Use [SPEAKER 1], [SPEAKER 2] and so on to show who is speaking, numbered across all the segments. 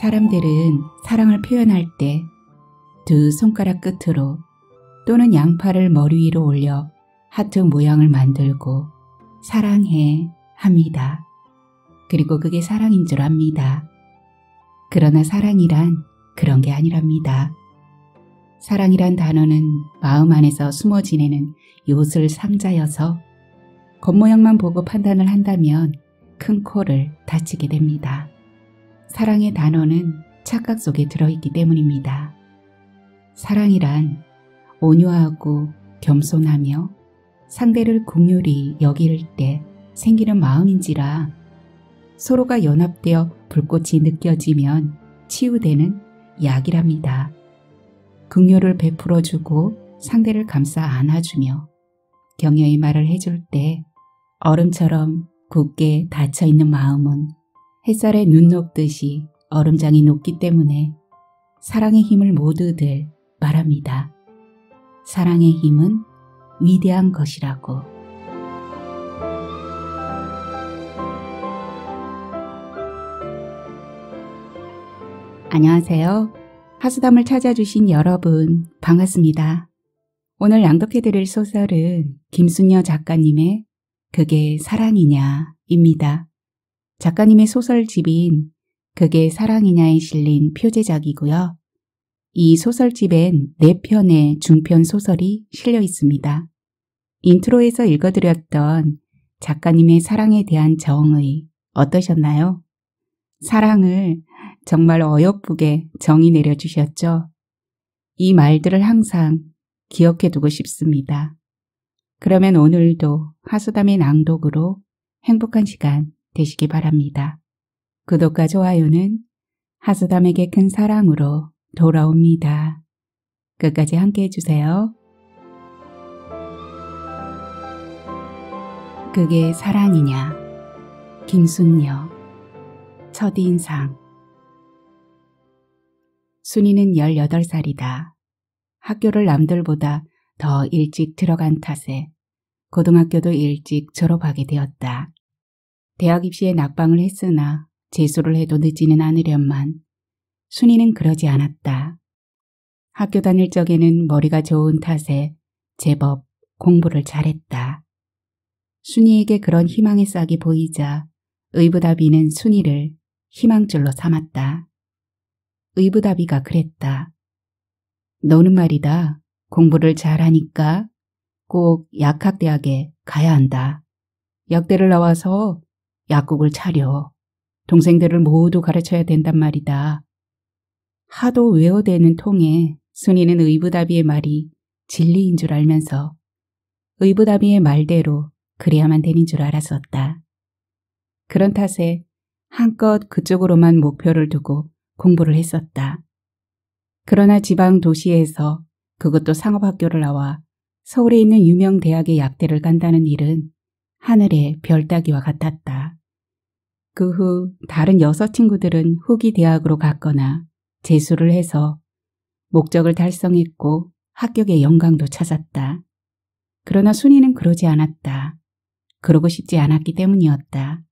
[SPEAKER 1] 사람들은 사랑을 표현할 때 두 손가락 끝으로 또는 양팔을 머리 위로 올려 하트 모양을 만들고 사랑해 합니다. 그리고 그게 사랑인 줄 압니다. 그러나 사랑이란 그런 게 아니랍니다. 사랑이란 단어는 마음 안에서 숨어 지내는 요술 상자여서 겉모양만 보고 판단을 한다면 큰 코를 다치게 됩니다. 사랑의 단어는 착각 속에 들어있기 때문입니다. 사랑이란 온유하고 겸손하며 상대를 국률이 여길 때 생기는 마음인지라 서로가 연합되어 불꽃이 느껴지면 치유되는 약이랍니다. 긍휼을 베풀어주고 상대를 감싸 안아주며 격려의 말을 해줄 때 얼음처럼 굳게 닫혀있는 마음은 햇살에 눈 녹듯이 얼음장이 녹기 때문에 사랑의 힘을 모두들 말합니다. 사랑의 힘은 위대한 것이라고. 안녕하세요. 하수담을 찾아주신 여러분 반갑습니다. 오늘 양독해드릴 소설은 김순녀 작가님의 그게 사랑이냐입니다. 작가님의 소설집인 그게 사랑이냐에 실린 표제작이고요. 이 소설집엔 4편의 중편 소설이 실려 있습니다. 인트로에서 읽어드렸던 작가님의 사랑에 대한 정의 어떠셨나요? 사랑을 정말 어여쁘게 정의 내려주셨죠? 이 말들을 항상 기억해두고 싶습니다. 그러면 오늘도 하수담의 낭독으로 행복한 시간 되시기 바랍니다. 구독과 좋아요는 하수담에게 큰 사랑으로 돌아옵니다. 끝까지 함께 해주세요. 그게 사랑이냐 김순녀 첫인상 순이는 18살이다. 학교를 남들보다 더 일찍 들어간 탓에 고등학교도 일찍 졸업하게 되었다. 대학 입시에 낙방을 했으나 재수를 해도 늦지는 않으련만 순위는 그러지 않았다. 학교 다닐 적에는 머리가 좋은 탓에 제법 공부를 잘했다. 순이에게 그런 희망의 싹이 보이자 의부다비는 순이를 희망줄로 삼았다. 의부다비가 그랬다. 너는 말이다. 공부를 잘하니까 꼭 약학대학에 가야 한다. 약대를 나와서 약국을 차려. 동생들을 모두 가르쳐야 된단 말이다. 하도 외워대는 통에 순이는 의부다비의 말이 진리인 줄 알면서 의부다비의 말대로 그래야만 되는 줄 알았었다. 그런 탓에 한껏 그쪽으로만 목표를 두고 공부를 했었다. 그러나 지방 도시에서 그것도 상업학교를 나와 서울에 있는 유명 대학의 약대를 간다는 일은 하늘의 별 따기와 같았다. 그 후 다른 여섯 친구들은 후기 대학으로 갔거나 재수를 해서 목적을 달성했고 합격의 영광도 찾았다. 그러나 순이는 그러지 않았다. 그러고 싶지 않았기 때문이었다.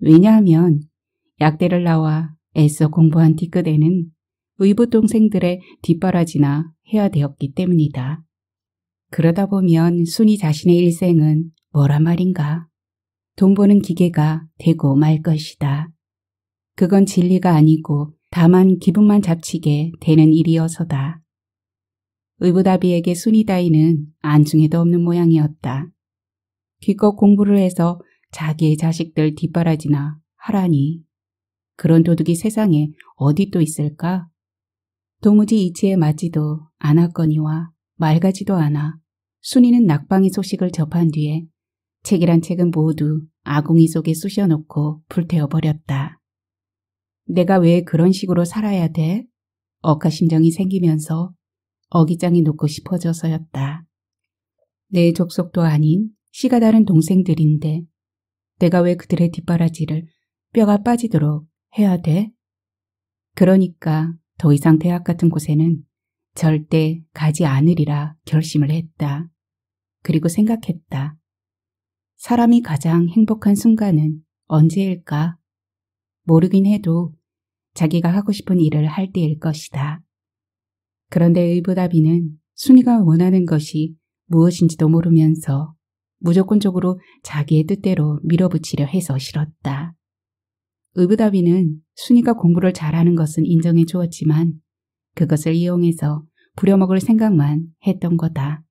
[SPEAKER 1] 왜냐하면 약대를 나와 애써 공부한 뒤끝에는 의붓 동생들의 뒷바라지나 해야 되었기 때문이다. 그러다 보면 순이 자신의 일생은 뭐란 말인가. 돈 버는 기계가 되고 말 것이다. 그건 진리가 아니고 다만 기분만 잡치게 되는 일이어서다. 의붓아비에게 순이 다이는 안중에도 없는 모양이었다. 기껏 공부를 해서 자기의 자식들 뒷바라지나 하라니. 그런 도둑이 세상에 어디 또 있을까? 도무지 이치에 맞지도 않았거니와 맑아지도 않아 순이는 낙방의 소식을 접한 뒤에 책이란 책은 모두 아궁이 속에 쑤셔놓고 불태워버렸다. 내가 왜 그런 식으로 살아야 돼? 억하심정이 생기면서 어기장이 놓고 싶어져서였다. 내 족속도 아닌 씨가 다른 동생들인데 내가 왜 그들의 뒷바라지를 뼈가 빠지도록 해야 돼? 그러니까 더 이상 대학 같은 곳에는 절대 가지 않으리라 결심을 했다. 그리고 생각했다. 사람이 가장 행복한 순간은 언제일까? 모르긴 해도 자기가 하고 싶은 일을 할 때일 것이다. 그런데 의붓아비는 순이가 원하는 것이 무엇인지도 모르면서 무조건적으로 자기의 뜻대로 밀어붙이려 해서 싫었다. 의붓아비는 순이가 공부를 잘하는 것은 인정해 주었지만 그것을 이용해서 부려먹을 생각만 했던 거다.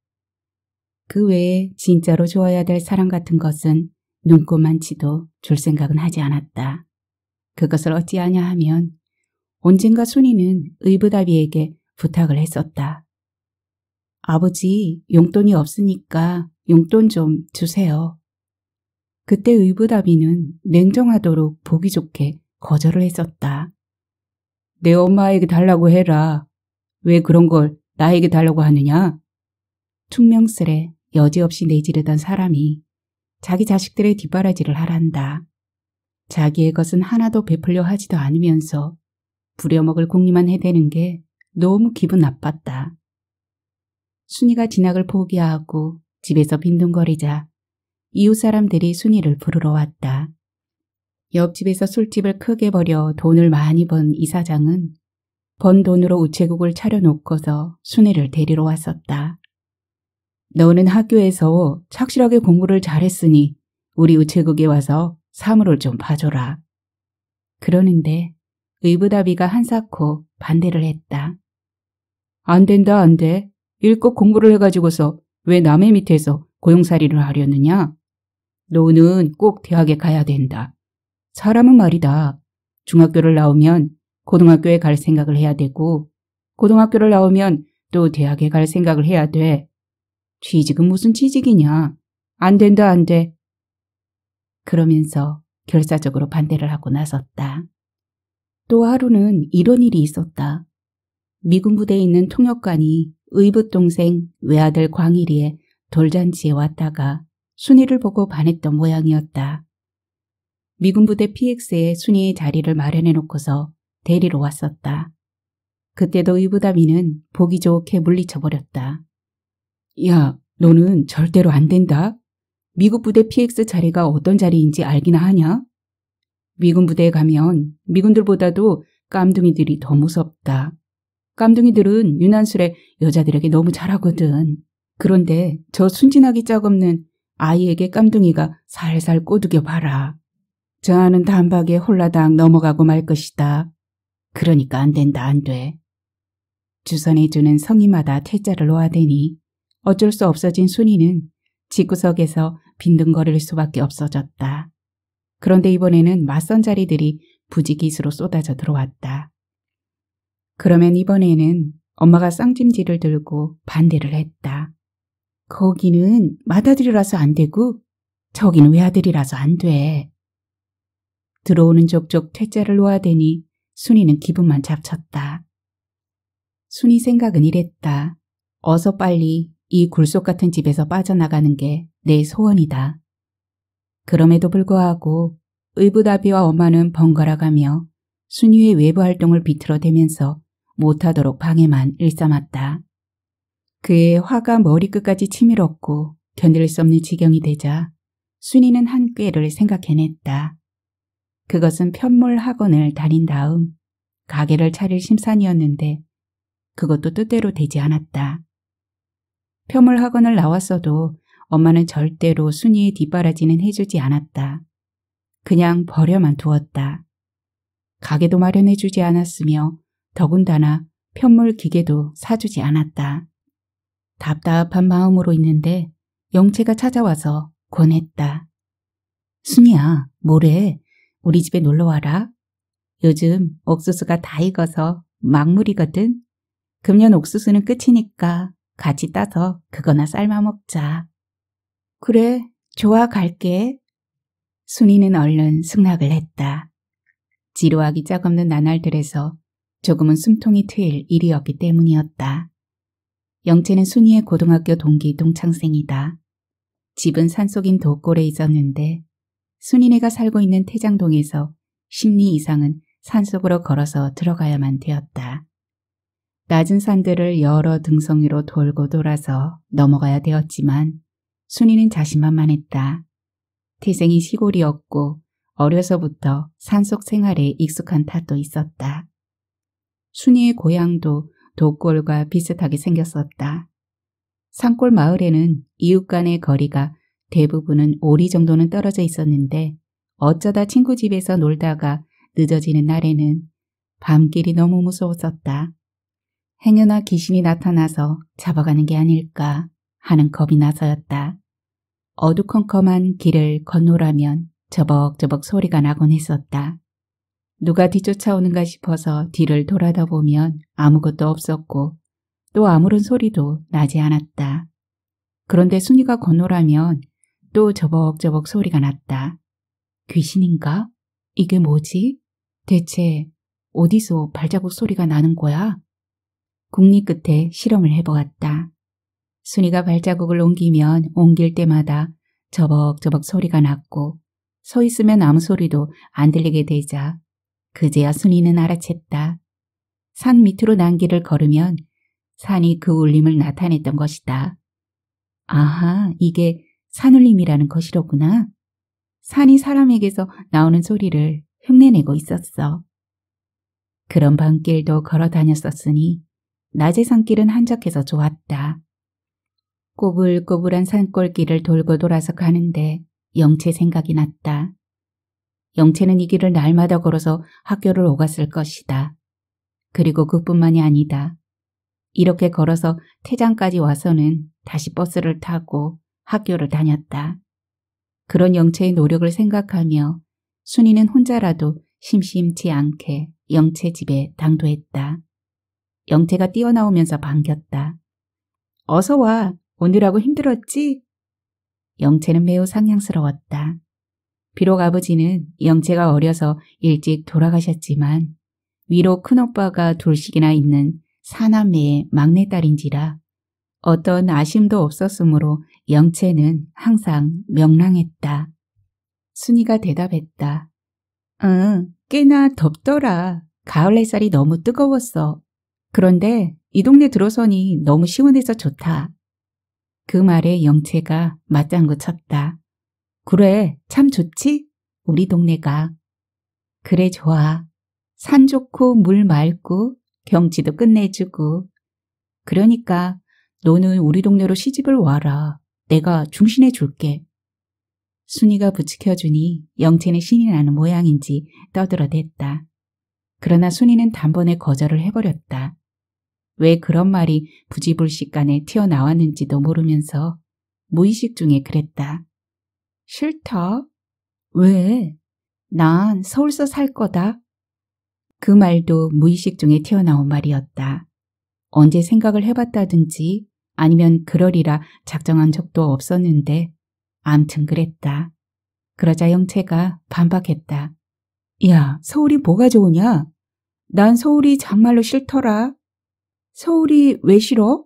[SPEAKER 1] 그 외에 진짜로 좋아야 될 사람 같은 것은 눈꼽만치도 줄 생각은 하지 않았다. 그것을 어찌하냐 하면 언젠가 순이는 의붓아비에게 부탁을 했었다. 아버지 용돈이 없으니까 용돈 좀 주세요. 그때 의붓아비는 냉정하도록 보기 좋게 거절을 했었다. 내 엄마에게 달라고 해라. 왜 그런 걸 나에게 달라고 하느냐? 충명스레 여지없이 내지르던 사람이 자기 자식들의 뒷바라지를 하란다. 자기의 것은 하나도 베풀려 하지도 않으면서 부려먹을 공리만 해대는 게 너무 기분 나빴다. 순이가 진학을 포기하고 집에서 빈둥거리자 이웃 사람들이 순이를 부르러 왔다. 옆집에서 술집을 크게 벌여 돈을 많이 번 이사장은 번 돈으로 우체국을 차려놓고서 순이를 데리러 왔었다. 너는 학교에서 착실하게 공부를 잘했으니 우리 우체국에 와서 사물을 좀 봐줘라. 그러는데 의붓아비가 한사코 반대를 했다. 안 된다 안 돼. 일곱 공부를 해가지고서 왜 남의 밑에서 고용살이를 하려느냐? 너는 꼭 대학에 가야 된다. 사람은 말이다. 중학교를 나오면 고등학교에 갈 생각을 해야 되고 고등학교를 나오면 또 대학에 갈 생각을 해야 돼. 취직은 무슨 취직이냐. 안 된다 안 돼. 그러면서 결사적으로 반대를 하고 나섰다. 또 하루는 이런 일이 있었다. 미군 부대에 있는 통역관이 의붓 동생 외아들 광일이의 돌잔치에 왔다가 순위를 보고 반했던 모양이었다. 미군 부대 PX에 순위의 자리를 마련해놓고서 데리러 왔었다. 그때도 의붓아미는 보기 좋게 물리쳐버렸다. 야, 너는 절대로 안 된다. 미국 부대 PX 자리가 어떤 자리인지 알기나 하냐? 미군 부대에 가면 미군들보다도 깜둥이들이 더 무섭다. 깜둥이들은 유난술에 여자들에게 너무 잘하거든. 그런데 저 순진하기 짝없는 아이에게 깜둥이가 살살 꼬드겨 봐라. 저 아는 단박에 홀라당 넘어가고 말 것이다. 그러니까 안 된다 안 돼. 주선해주는 성의마다 퇴짜를 놓아대니 어쩔 수 없어진 순이는 집구석에서 빈둥거릴 수밖에 없어졌다. 그런데 이번에는 맞선 자리들이 부지기수로 쏟아져 들어왔다. 그러면 이번에는 엄마가 쌍짐질을 들고 반대를 했다. 거기는 맏아들이라서 안 되고 저기는 외아들이라서 안 돼. 들어오는 족족 퇴짜를 놓아대니 순이는 기분만 잡쳤다. 순이 생각은 이랬다. 어서 빨리 이 굴속 같은 집에서 빠져나가는 게 내 소원이다. 그럼에도 불구하고 의붓아비와 엄마는 번갈아가며 순위의 외부 활동을 비틀어대면서 못하도록 방해만 일삼았다. 그의 화가 머리끝까지 치밀었고 견딜 수 없는 지경이 되자 순위는한 꾀를 생각해냈다. 그것은 편물 학원을 다닌 다음 가게를 차릴 심산이었는데 그것도 뜻대로 되지 않았다. 폄을 학원을 나왔어도 엄마는 절대로 순이의 뒷바라지는 해주지 않았다. 그냥 버려만 두었다. 가게도 마련해주지 않았으며 더군다나 편물 기계도 사주지 않았다. 답답한 마음으로 있는데 영채가 찾아와서 권했다. 순이야, 뭐래? 우리 집에 놀러와라. 요즘 옥수수가 다 익어서 막물이거든. 금년 옥수수는 끝이니까 같이 따서 그거나 삶아 먹자. 그래, 좋아 갈게. 순이는 얼른 승낙을 했다. 지루하기 짝없는 나날들에서 조금은 숨통이 트일 일이었기 때문이었다. 영채는 순이의 고등학교 동기 동창생이다. 집은 산속인 도골에 있었는데 순이네가 살고 있는 태장동에서 10리 이상은 산속으로 걸어서 들어가야만 되었다. 낮은 산들을 여러 등성이로 돌고 돌아서 넘어가야 되었지만 순이는 자신만만 했다. 태생이 시골이었고 어려서부터 산속 생활에 익숙한 탓도 있었다. 순이의 고향도 독골과 비슷하게 생겼었다. 산골 마을에는 이웃 간의 거리가 대부분은 오리 정도는 떨어져 있었는데 어쩌다 친구 집에서 놀다가 늦어지는 날에는 밤길이 너무 무서웠었다. 행여나 귀신이 나타나서 잡아가는 게 아닐까 하는 겁이 나서였다. 어두컴컴한 길을 건너라면 저벅저벅 소리가 나곤 했었다. 누가 뒤쫓아오는가 싶어서 뒤를 돌아다 보면 아무것도 없었고 또 아무런 소리도 나지 않았다. 그런데 순이가 건너라면 또 저벅저벅 소리가 났다. 귀신인가? 이게 뭐지? 대체 어디서 발자국 소리가 나는 거야? 국리 끝에 실험을 해보았다. 순이가 발자국을 옮기면 옮길 때마다 저벅저벅 소리가 났고 서 있으면 아무 소리도 안 들리게 되자 그제야 순이는 알아챘다. 산 밑으로 난 길을 걸으면 산이 그 울림을 나타냈던 것이다. 아하, 이게 산울림이라는 것이로구나. 산이 사람에게서 나오는 소리를 흉내내고 있었어. 그런 밤길도 걸어 다녔었으니 낮의 산길은 한적해서 좋았다. 꼬불꼬불한 산골길을 돌고 돌아서 가는데 영채 생각이 났다. 영채는 이 길을 날마다 걸어서 학교를 오갔을 것이다. 그리고 그뿐만이 아니다. 이렇게 걸어서 태장까지 와서는 다시 버스를 타고 학교를 다녔다. 그런 영채의 노력을 생각하며 순이는 혼자라도 심심치 않게 영채 집에 당도했다. 영태가 뛰어나오면서 반겼다. 어서 와. 오늘하고 힘들었지? 영채는 매우 상냥스러웠다. 비록 아버지는 영채가 어려서 일찍 돌아가셨지만 위로 큰오빠가 둘씩이나 있는 사남매의 막내딸인지라 어떤 아심도 없었으므로 영채는 항상 명랑했다. 순이가 대답했다. 응, 꽤나 덥더라. 가을 햇살이 너무 뜨거웠어. 그런데 이 동네 들어서니 너무 시원해서 좋다. 그 말에 영채가 맞장구 쳤다. 그래, 참 좋지? 우리 동네가. 그래, 좋아. 산 좋고 물 맑고 경치도 끝내주고. 그러니까 너는 우리 동네로 시집을 와라. 내가 중신해 줄게. 순이가 부추켜주니 영채는 신이 나는 모양인지 떠들어댔다. 그러나 순이는 단번에 거절을 해버렸다. 왜 그런 말이 부지불식간에 튀어나왔는지도 모르면서 무의식 중에 그랬다. 싫다? 왜? 난 서울서 살 거다. 그 말도 무의식 중에 튀어나온 말이었다. 언제 생각을 해봤다든지 아니면 그러리라 작정한 적도 없었는데 암튼 그랬다. 그러자 영채가 반박했다. 야, 서울이 뭐가 좋으냐? 난 서울이 정말로 싫더라. 서울이 왜 싫어?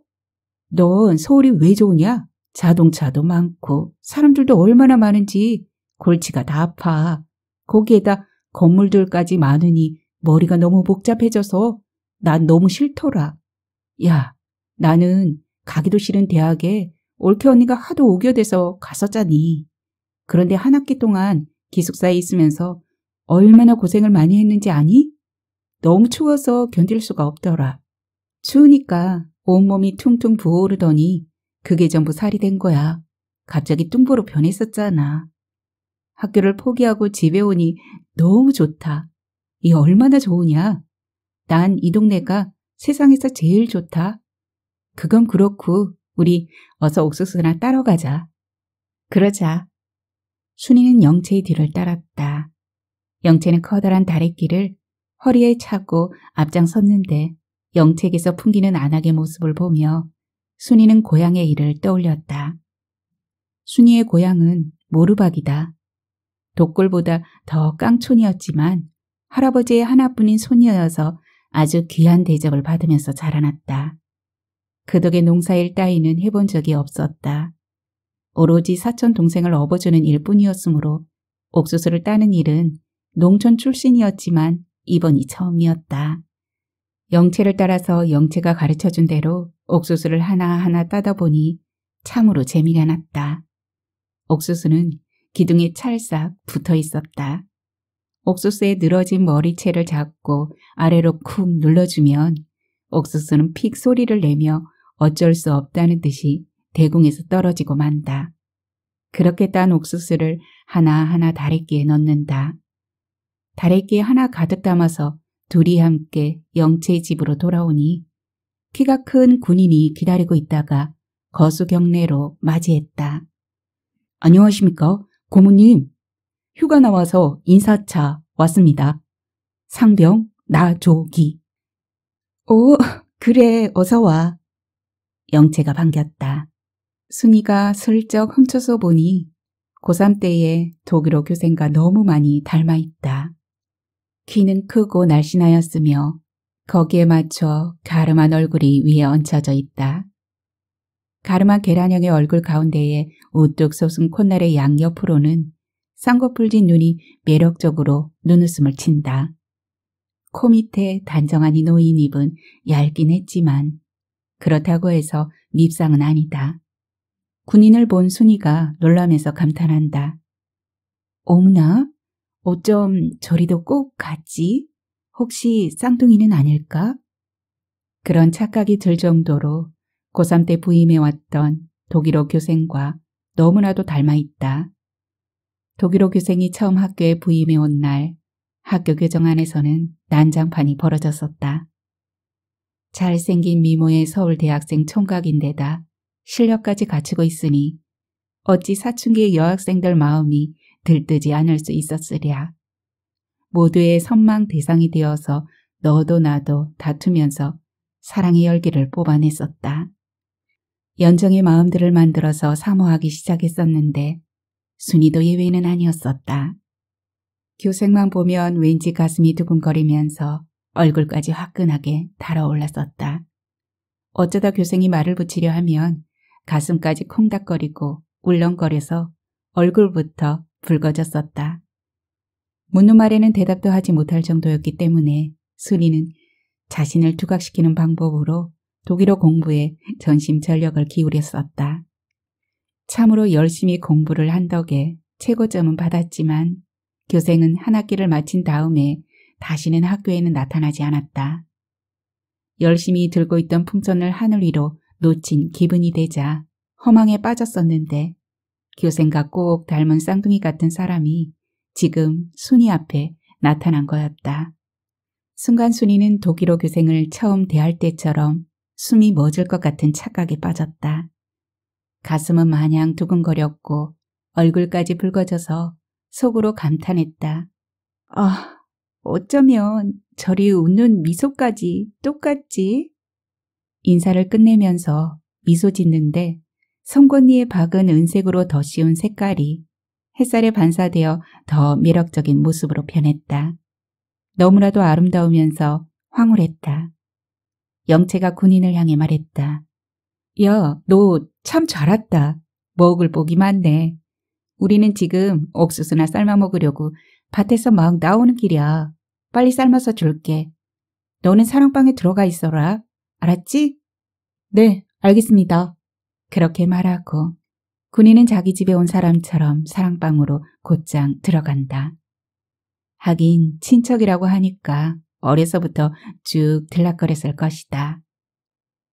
[SPEAKER 1] 넌 서울이 왜 좋으냐? 자동차도 많고 사람들도 얼마나 많은지 골치가 다 아파. 거기에다 건물들까지 많으니 머리가 너무 복잡해져서 난 너무 싫더라. 야, 나는 가기도 싫은 대학에 올케 언니가 하도 오겨대서 갔었잖니. 그런데 한 학기 동안 기숙사에 있으면서 얼마나 고생을 많이 했는지 아니? 너무 추워서 견딜 수가 없더라. 추우니까 온몸이 퉁퉁 부어오르더니 그게 전부 살이 된 거야. 갑자기 뚱보로 변했었잖아. 학교를 포기하고 집에 오니 너무 좋다. 이 얼마나 좋으냐. 난 이 동네가 세상에서 제일 좋다. 그건 그렇고 우리 어서 옥수수나 따러 가자. 그러자. 순이는 영채의 뒤를 따랐다. 영채는 커다란 다래끼를 허리에 차고 앞장섰는데 영택에서 풍기는 안악의 모습을 보며 순이는 고향의 일을 떠올렸다. 순이의 고향은 모르박이다. 독골보다 더 깡촌이었지만 할아버지의 하나뿐인 손녀여서 아주 귀한 대접을 받으면서 자라났다. 그 덕에 농사일 따위는 해본 적이 없었다. 오로지 사촌 동생을 업어주는 일뿐이었으므로 옥수수를 따는 일은 농촌 출신이었지만 이번이 처음이었다. 영채를 따라서 영채가 가르쳐준 대로 옥수수를 하나하나 따다 보니 참으로 재미가 났다. 옥수수는 기둥에 찰싹 붙어 있었다. 옥수수의 늘어진 머리채를 잡고 아래로 쿵 눌러주면 옥수수는 픽 소리를 내며 어쩔 수 없다는 듯이 대궁에서 떨어지고 만다. 그렇게 딴 옥수수를 하나하나 다래끼에 넣는다. 다래끼에 하나 가득 담아서 둘이 함께 영채의 집으로 돌아오니 키가 큰 군인이 기다리고 있다가 거수 경례로 맞이했다. 안녕하십니까 고모님. 휴가 나와서 인사차 왔습니다. 상병 나조기. 오 어, 그래 어서 와. 영채가 반겼다. 순이가 슬쩍 훔쳐서 보니 고3 때에 독일어 교생과 너무 많이 닮아있다. 키는 크고 날씬하였으며 거기에 맞춰 가르한 얼굴이 위에 얹혀져 있다. 가르마 계란형의 얼굴 가운데에 우뚝 솟은 콧날의 양옆으로는 쌍꺼풀진 눈이 매력적으로 눈웃음을 친다. 코 밑에 단정한이노인 입은 얇긴 했지만 그렇다고 해서 밉상은 아니다. 군인을 본 순이가 놀라면서 감탄한다. 어머나 어쩜 저리도 꼭 갔지? 혹시 쌍둥이는 아닐까? 그런 착각이 들 정도로 고3 때 부임해왔던 독일어 교생과 너무나도 닮아있다. 독일어 교생이 처음 학교에 부임해온 날 학교 교정 안에서는 난장판이 벌어졌었다. 잘생긴 미모의 서울대학생 총각인데다 실력까지 갖추고 있으니 어찌 사춘기의 여학생들 마음이 들뜨지 않을 수 있었으랴. 모두의 선망 대상이 되어서 너도 나도 다투면서 사랑의 열기를 뽑아냈었다. 연정의 마음들을 만들어서 사모하기 시작했었는데 순이도 예외는 아니었었다. 교생만 보면 왠지 가슴이 두근거리면서 얼굴까지 화끈하게 달아올랐었다. 어쩌다 교생이 말을 붙이려 하면 가슴까지 콩닥거리고 울렁거려서 얼굴부터 붉어졌었다. 묻는 말에는 대답도 하지 못할 정도였기 때문에 순이는 자신을 투각시키는 방법으로 독일어 공부에 전심 전력을 기울였었다. 참으로 열심히 공부를 한 덕에 최고점은 받았지만 교생은 한 학기를 마친 다음에 다시는 학교에는 나타나지 않았다. 열심히 들고 있던 풍선을 하늘 위로 놓친 기분이 되자 허망에 빠졌었는데 교생과 꼭 닮은 쌍둥이 같은 사람이 지금 순이 앞에 나타난 거였다. 순간 순이는 독일어 교생을 처음 대할 때처럼 숨이 멎을 것 같은 착각에 빠졌다. 가슴은 마냥 두근거렸고 얼굴까지 붉어져서 속으로 감탄했다. 아, 어쩌면 저리 웃는 미소까지 똑같지? 인사를 끝내면서 미소 짓는데 송곳니의 박은 은색으로 더쉬운 색깔이 햇살에 반사되어 더 매력적인 모습으로 변했다. 너무나도 아름다우면서 황홀했다. 영채가 군인을 향해 말했다. 야, 너 참 잘 왔다. 먹을 복이 많네. 우리는 지금 옥수수나 삶아 먹으려고 밭에서 막 나오는 길이야. 빨리 삶아서 줄게. 너는 사랑방에 들어가 있어라. 알았지? 네, 알겠습니다. 그렇게 말하고 군인은 자기 집에 온 사람처럼 사랑방으로 곧장 들어간다. 하긴 친척이라고 하니까 어려서부터 쭉 들락거렸을 것이다.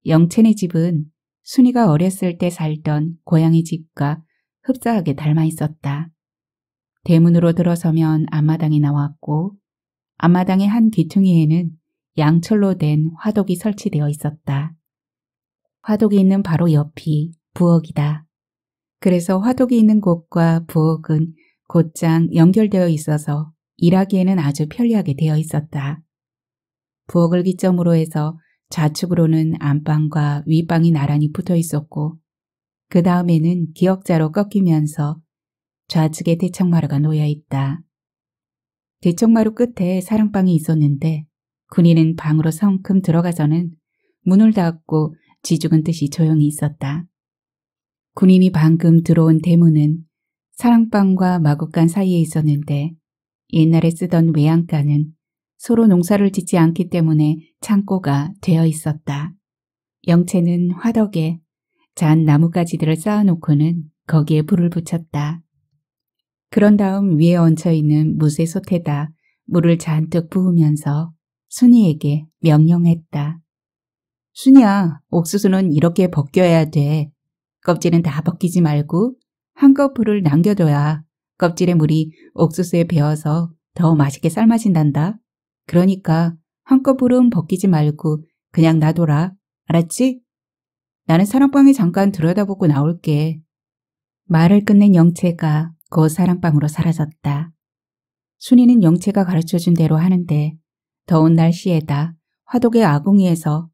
[SPEAKER 1] 영채네 집은 순이가 어렸을 때 살던 고양이 집과 흡사하게 닮아 있었다. 대문으로 들어서면 앞마당이 나왔고 앞마당의 한 귀퉁이에는 양철로 된 화독이 설치되어 있었다. 화독이 있는 바로 옆이 부엌이다. 그래서 화독이 있는 곳과 부엌은 곧장 연결되어 있어서 일하기에는 아주 편리하게 되어 있었다. 부엌을 기점으로 해서 좌측으로는 안방과 위방이 나란히 붙어 있었고 그 다음에는 기억자로 꺾이면서 좌측에 대청마루가 놓여 있다. 대청마루 끝에 사랑방이 있었는데 군인은 방으로 성큼 들어가서는 문을 닫고 지죽은 듯이 조용히 있었다. 군인이 방금 들어온 대문은 사랑방과 마구간 사이에 있었는데 옛날에 쓰던 외양간은 서로 농사를 짓지 않기 때문에 창고가 되어 있었다. 영채는 화덕에 잔 나뭇가지들을 쌓아놓고는 거기에 불을 붙였다. 그런 다음 위에 얹혀있는 무쇠 솥에다 물을 잔뜩 부으면서 순이에게 명령했다. 순이야, 옥수수는 이렇게 벗겨야 돼. 껍질은 다 벗기지 말고 한꺼풀을 남겨둬야 껍질의 물이 옥수수에 배어서 더 맛있게 삶아진단다. 그러니까 한꺼풀은 벗기지 말고 그냥 놔둬라. 알았지? 나는 사랑방에 잠깐 들여다보고 나올게. 말을 끝낸 영채가 그 사랑방으로 사라졌다. 순이는 영채가 가르쳐준 대로 하는데 더운 날씨에다 화독의 아궁이에서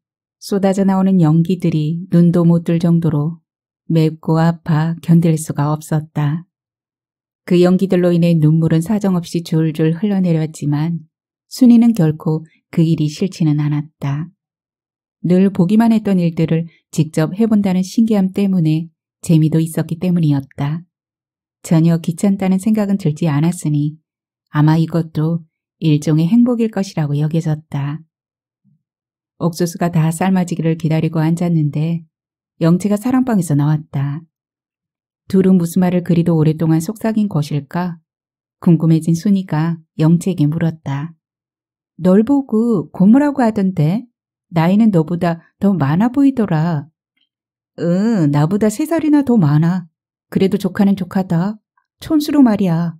[SPEAKER 1] 쏟아져 나오는 연기들이 눈도 못 뜰 정도로 맵고 아파 견딜 수가 없었다. 그 연기들로 인해 눈물은 사정없이 줄줄 흘러내렸지만 순이는 결코 그 일이 싫지는 않았다. 늘 보기만 했던 일들을 직접 해본다는 신기함 때문에 재미도 있었기 때문이었다. 전혀 귀찮다는 생각은 들지 않았으니 아마 이것도 일종의 행복일 것이라고 여겨졌다. 옥수수가 다 삶아지기를 기다리고 앉았는데 영채가 사랑방에서 나왔다. 둘은 무슨 말을 그리도 오랫동안 속삭인 것일까? 궁금해진 순이가 영채에게 물었다. 널 보고 고모라고 하던데 나이는 너보다 더 많아 보이더라. 응, 나보다 세 살이나 더 많아. 그래도 조카는 조카다. 촌수로 말이야.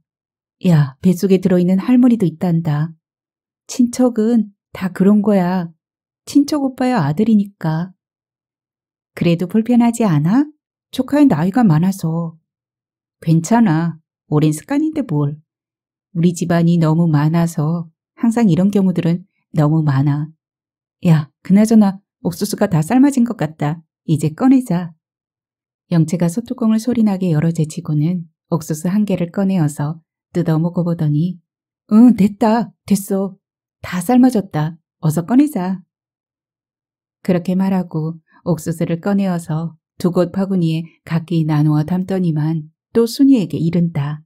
[SPEAKER 1] 야, 뱃속에 들어있는 할머니도 있단다. 친척은 다 그런 거야. 친척 오빠의 아들이니까. 그래도 불편하지 않아? 조카의 나이가 많아서. 괜찮아. 오랜 습관인데 뭘. 우리 집안이 너무 많아서 항상 이런 경우들은 너무 많아. 야, 그나저나 옥수수가 다 삶아진 것 같다. 이제 꺼내자. 영채가 소뚜껑을 소리나게 열어 제치고는 옥수수 한 개를 꺼내어서 뜯어 먹어보더니 응, 됐다. 됐어. 다 삶아졌다. 어서 꺼내자. 그렇게 말하고 옥수수를 꺼내어서 두곳 바구니에 각기 나누어 담더니만 또 순이에게 이른다.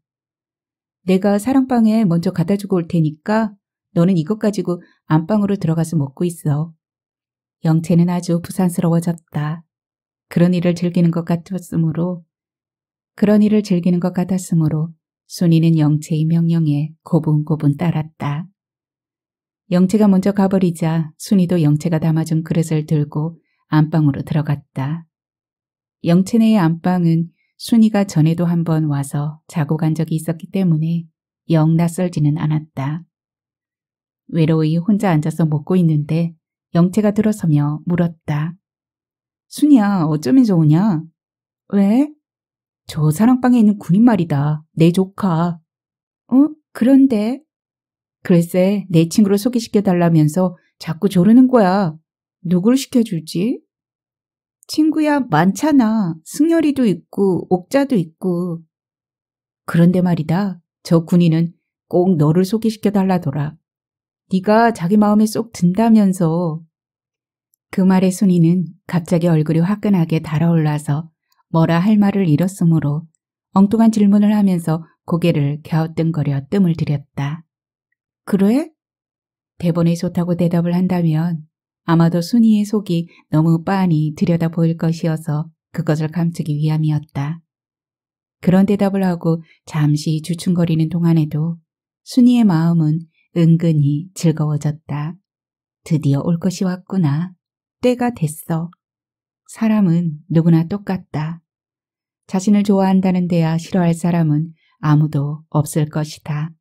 [SPEAKER 1] 내가 사랑방에 먼저 갖다 주고 올 테니까 너는 이것 가지고 안방으로 들어가서 먹고 있어. 영채는 아주 부산스러워졌다. 그런 일을 즐기는 것 같았으므로 그런 일을 즐기는 것 같았으므로 순이는 영채의 명령에 고분고분 따랐다. 영채가 먼저 가버리자 순이도 영채가 담아준 그릇을 들고 안방으로 들어갔다. 영채네의 안방은 순이가 전에도 한번 와서 자고 간 적이 있었기 때문에 영 낯설지는 않았다. 외로이 혼자 앉아서 먹고 있는데 영채가 들어서며 물었다. 순이야 어쩌면 좋으냐? 왜? 저 사랑방에 있는 군인 말이다. 내 조카. 어? 그런데? 글쎄 내 친구를 소개시켜 달라면서 자꾸 조르는 거야. 누굴 시켜줄지? 친구야 많잖아. 승열이도 있고 옥자도 있고. 그런데 말이다. 저 군인은 꼭 너를 소개시켜 달라더라. 네가 자기 마음에 쏙 든다면서. 그 말에 순이는 갑자기 얼굴이 화끈하게 달아올라서 뭐라 할 말을 잃었으므로 엉뚱한 질문을 하면서 고개를 갸우뚱거려 뜸을 들였다. 그래? 대본에 좋다고 대답을 한다면 아마도 순이의 속이 너무 빤히 들여다 보일 것이어서 그것을 감추기 위함이었다. 그런 대답을 하고 잠시 주춤거리는 동안에도 순이의 마음은 은근히 즐거워졌다. 드디어 올 것이 왔구나. 때가 됐어. 사람은 누구나 똑같다. 자신을 좋아한다는 데야 싫어할 사람은 아무도 없을 것이다.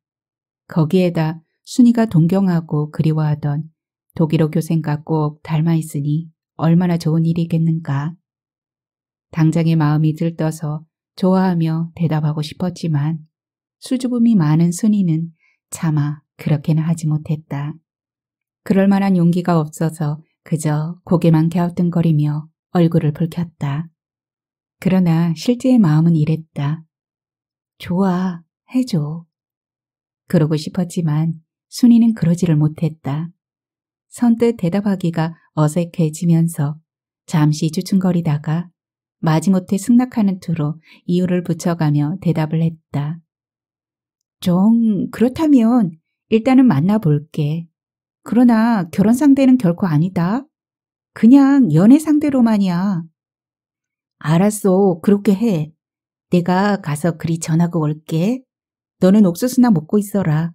[SPEAKER 1] 거기에다 순이가 동경하고 그리워하던 독일어 교생과 꼭 닮아 있으니 얼마나 좋은 일이겠는가. 당장의 마음이 들떠서 좋아하며 대답하고 싶었지만 수줍음이 많은 순이는 차마 그렇게는 하지 못했다. 그럴 만한 용기가 없어서 그저 고개만 갸우뚱거리며 얼굴을 붉혔다. 그러나 실제의 마음은 이랬다. 좋아, 해줘. 그러고 싶었지만 순이는 그러지를 못했다. 선뜻 대답하기가 어색해지면서 잠시 주춤거리다가 마지못해 승낙하는 투로 이유를 붙여가며 대답을 했다. 정, 그렇다면 일단은 만나볼게. 그러나 결혼 상대는 결코 아니다. 그냥 연애 상대로만이야. 알았어, 그렇게 해. 내가 가서 그리 전하고 올게. 너는 옥수수나 먹고 있어라.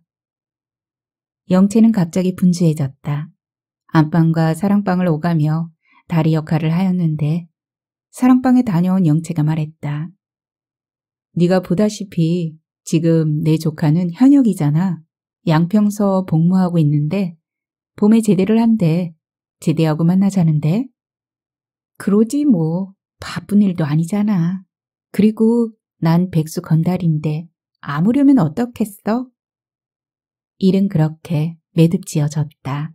[SPEAKER 1] 영채는 갑자기 분주해졌다. 안방과 사랑방을 오가며 다리 역할을 하였는데 사랑방에 다녀온 영채가 말했다. 네가 보다시피 지금 내 조카는 현역이잖아. 양평서 복무하고 있는데 봄에 제대를 한대. 제대하고 만나자는데. 그러지 뭐. 바쁜 일도 아니잖아. 그리고 난 백수 건달인데 아무려면 어떻겠어? 일은 그렇게 매듭지어졌다.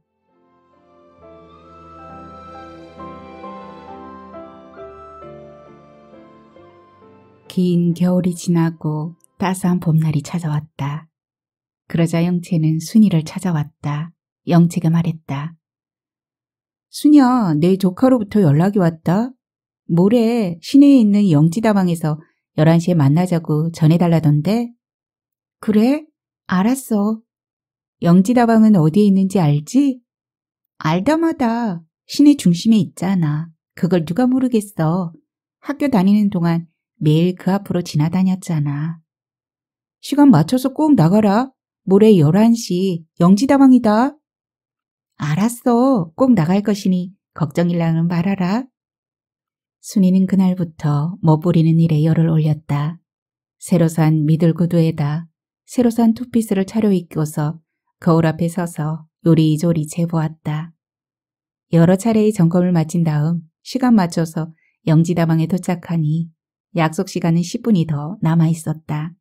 [SPEAKER 1] 긴 겨울이 지나고 따스한 봄날이 찾아왔다. 그러자 영채는 순이를 찾아왔다. 영채가 말했다. 순이야, 내 조카로부터 연락이 왔다. 모레 시내에 있는 영지다방에서 11시에 만나자고 전해달라던데? 그래? 알았어. 영지다방은 어디에 있는지 알지? 알다마다 시내 중심에 있잖아. 그걸 누가 모르겠어. 학교 다니는 동안 매일 그 앞으로 지나다녔잖아. 시간 맞춰서 꼭 나가라. 모레 11시 영지다방이다. 알았어. 꼭 나갈 것이니 걱정일랑은 말하라. 순이는 그날부터 멋부리는 일에 열을 올렸다. 새로 산 미들구두에다 새로 산 투피스를 차려입고서 거울 앞에 서서 요리조리 재보았다. 여러 차례의 점검을 마친 다음 시간 맞춰서 영지다방에 도착하니 약속 시간은 10분이 더 남아있었다.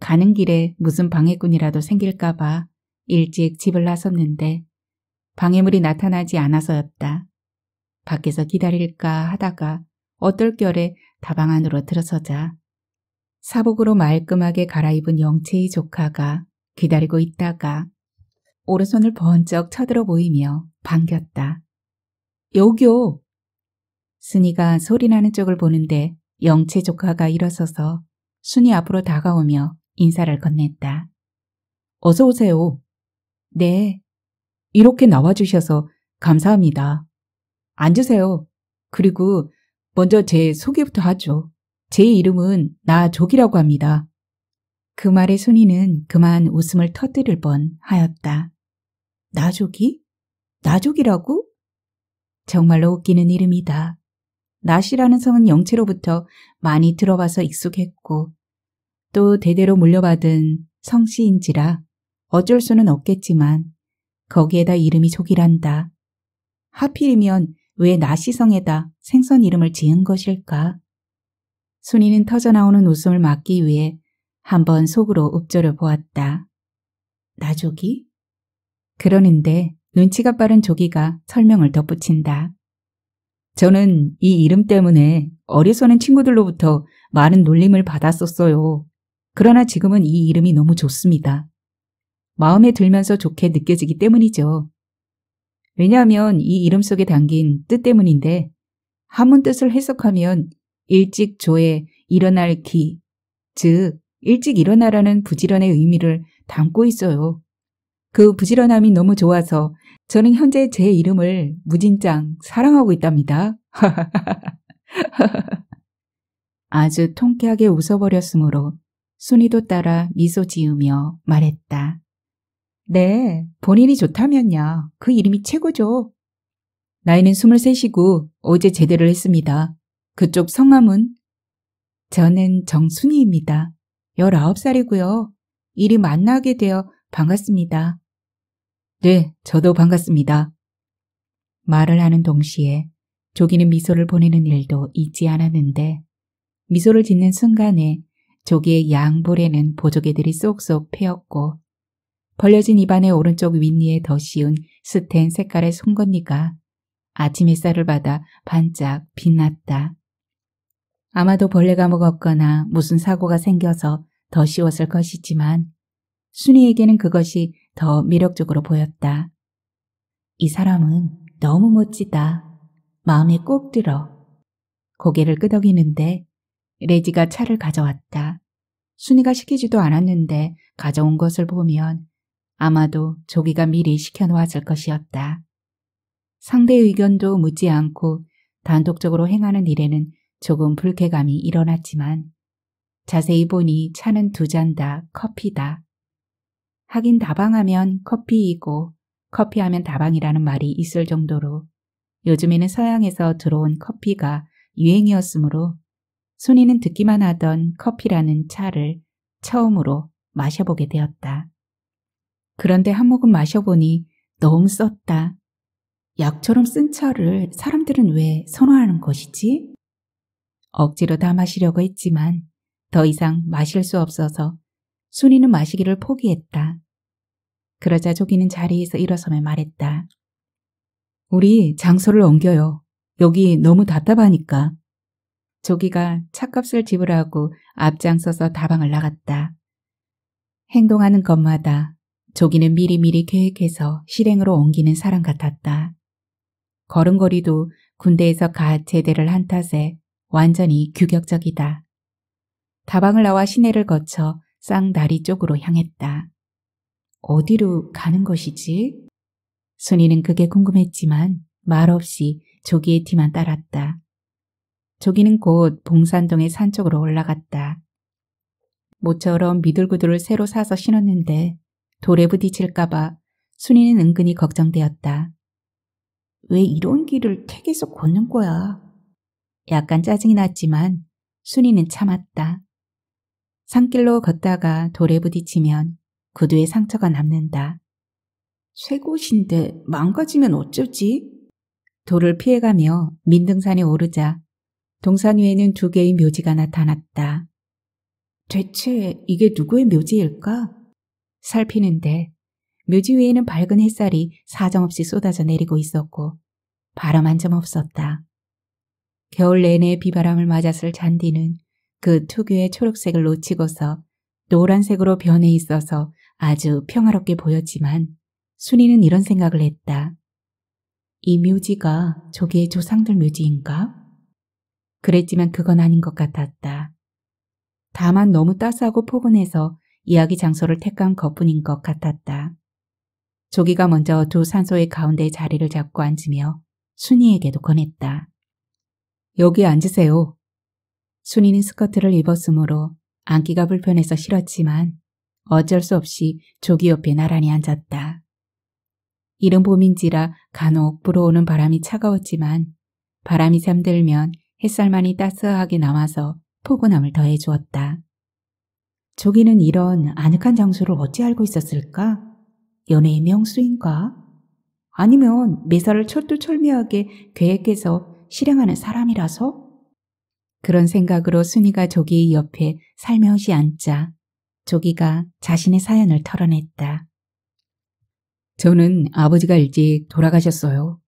[SPEAKER 1] 가는 길에 무슨 방해꾼이라도 생길까봐 일찍 집을 나섰는데 방해물이 나타나지 않아서였다. 밖에서 기다릴까 하다가 어떨결에 다방 안으로 들어서자 사복으로 말끔하게 갈아입은 영채의 조카가 기다리고 있다가 오른손을 번쩍 쳐들어 보이며 반겼다. 여기요! 순이가 소리나는 쪽을 보는데 영채 조카가 일어서서 순이 앞으로 다가오며 인사를 건넸다. 어서 오세요. 네. 이렇게 나와주셔서 감사합니다. 앉으세요. 그리고 먼저 제 소개부터 하죠. 제 이름은 나족이라고 합니다. 그 말에 순이는 그만 웃음을 터뜨릴 뻔하였다. 나족이? 나족이라고? 정말로 웃기는 이름이다. 나이라는 성은 영체로부터 많이 들어봐서 익숙했고 또 대대로 물려받은 성씨인지라 어쩔 수는 없겠지만 거기에다 이름이 족이란다. 하필이면 왜 나시성에다 생선 이름을 지은 것일까? 순이는 터져나오는 웃음을 막기 위해 한번 속으로 읊조를 보았다. 나 조기? 그러는데 눈치가 빠른 조기가 설명을 덧붙인다. 저는 이 이름 때문에 어리석는 친구들로부터 많은 놀림을 받았었어요. 그러나 지금은 이 이름이 너무 좋습니다. 마음에 들면서 좋게 느껴지기 때문이죠. 왜냐하면 이 이름 속에 담긴 뜻 때문인데 한문 뜻을 해석하면 일찍 조에 일어날 기, 즉 일찍 일어나라는 부지런의 의미를 담고 있어요. 그 부지런함이 너무 좋아서 저는 현재 제 이름을 무진장 사랑하고 있답니다. 아주 통쾌하게 웃어버렸으므로 순이도 따라 미소 지으며 말했다. 네, 본인이 좋다면요. 그 이름이 최고죠. 나이는 23이고 어제 제대를 했습니다. 그쪽 성함은? 저는 정순이입니다. 19살이고요. 이리 만나게 되어 반갑습니다. 네, 저도 반갑습니다. 말을 하는 동시에 조기는 미소를 보내는 일도 잊지 않았는데 미소를 짓는 순간에 조기의 양볼에는 보조개들이 쏙쏙 패였고 벌려진 입안의 오른쪽 윗니에 더 씌운 스텐 색깔의 송건니가 아침 햇살을 받아 반짝 빛났다. 아마도 벌레가 먹었거나 무슨 사고가 생겨서 더 쉬웠을 것이지만 순이에게는 그것이 더 매력적으로 보였다. 이 사람은 너무 멋지다. 마음에 꼭 들어. 고개를 끄덕이는데 레지가 차를 가져왔다. 순이가 시키지도 않았는데 가져온 것을 보면 아마도 조기가 미리 시켜놓았을 것이었다. 상대 의견도 묻지 않고 단독적으로 행하는 일에는 조금 불쾌감이 일어났지만 자세히 보니 차는 두 잔 다 커피다. 하긴 다방하면 커피이고 커피하면 다방이라는 말이 있을 정도로 요즘에는 서양에서 들어온 커피가 유행이었으므로 순이는 듣기만 하던 커피라는 차를 처음으로 마셔보게 되었다. 그런데 한 모금 마셔보니 너무 썼다. 약처럼 쓴 차를 사람들은 왜 선호하는 것이지? 억지로 다 마시려고 했지만 더 이상 마실 수 없어서 순이는 마시기를 포기했다. 그러자 조기는 자리에서 일어서며 말했다. 우리 장소를 옮겨요. 여기 너무 답답하니까. 조기가 차값을 지불하고 앞장서서 다방을 나갔다. 행동하는 것마다 조기는 미리미리 계획해서 실행으로 옮기는 사람 같았다. 걸음걸이도 군대에서 갓 제대를 한 탓에 완전히 규격적이다. 다방을 나와 시내를 거쳐 쌍다리 쪽으로 향했다. 어디로 가는 것이지? 순이는 그게 궁금했지만 말없이 조기의 뒤만 따랐다. 조기는 곧 봉산동의 산 쪽으로 올라갔다. 모처럼 미들구두를 새로 사서 신었는데 돌에 부딪힐까봐 순이는 은근히 걱정되었다. 왜 이런 길을 택에서 걷는 거야? 약간 짜증이 났지만 순이는 참았다. 산길로 걷다가 돌에 부딪히면 구두에 상처가 남는다. 새 곳인데 망가지면 어쩌지? 돌을 피해가며 민등산에 오르자 동산 위에는 두 개의 묘지가 나타났다. 대체 이게 누구의 묘지일까? 살피는데 묘지 위에는 밝은 햇살이 사정없이 쏟아져 내리고 있었고 바람 한 점 없었다. 겨울 내내 비바람을 맞았을 잔디는 그 특유의 초록색을 놓치고서 노란색으로 변해 있어서 아주 평화롭게 보였지만 순이는 이런 생각을 했다. 이 묘지가 조기의 조상들 묘지인가? 그랬지만 그건 아닌 것 같았다. 다만 너무 따스하고 포근해서 이야기 장소를 택한 것뿐인 것 같았다. 조기가 먼저 두 산소의 가운데 자리를 잡고 앉으며 순이에게도 권했다. 여기 앉으세요. 순이는 스커트를 입었으므로 앉기가 불편해서 싫었지만 어쩔 수 없이 조기 옆에 나란히 앉았다. 이른 봄인지라 간혹 불어오는 바람이 차가웠지만 바람이 잠들면 햇살만이 따스하게 남아서 포근함을 더해주었다. 조기는 이런 아늑한 장소를 어찌 알고 있었을까? 연애의 명수인가? 아니면 매사를 철두철미하게 계획해서 실행하는 사람이라서? 그런 생각으로 순이가 조기 옆에 살며시 앉자 조기가 자신의 사연을 털어냈다. 저는 아버지가 일찍 돌아가셨어요.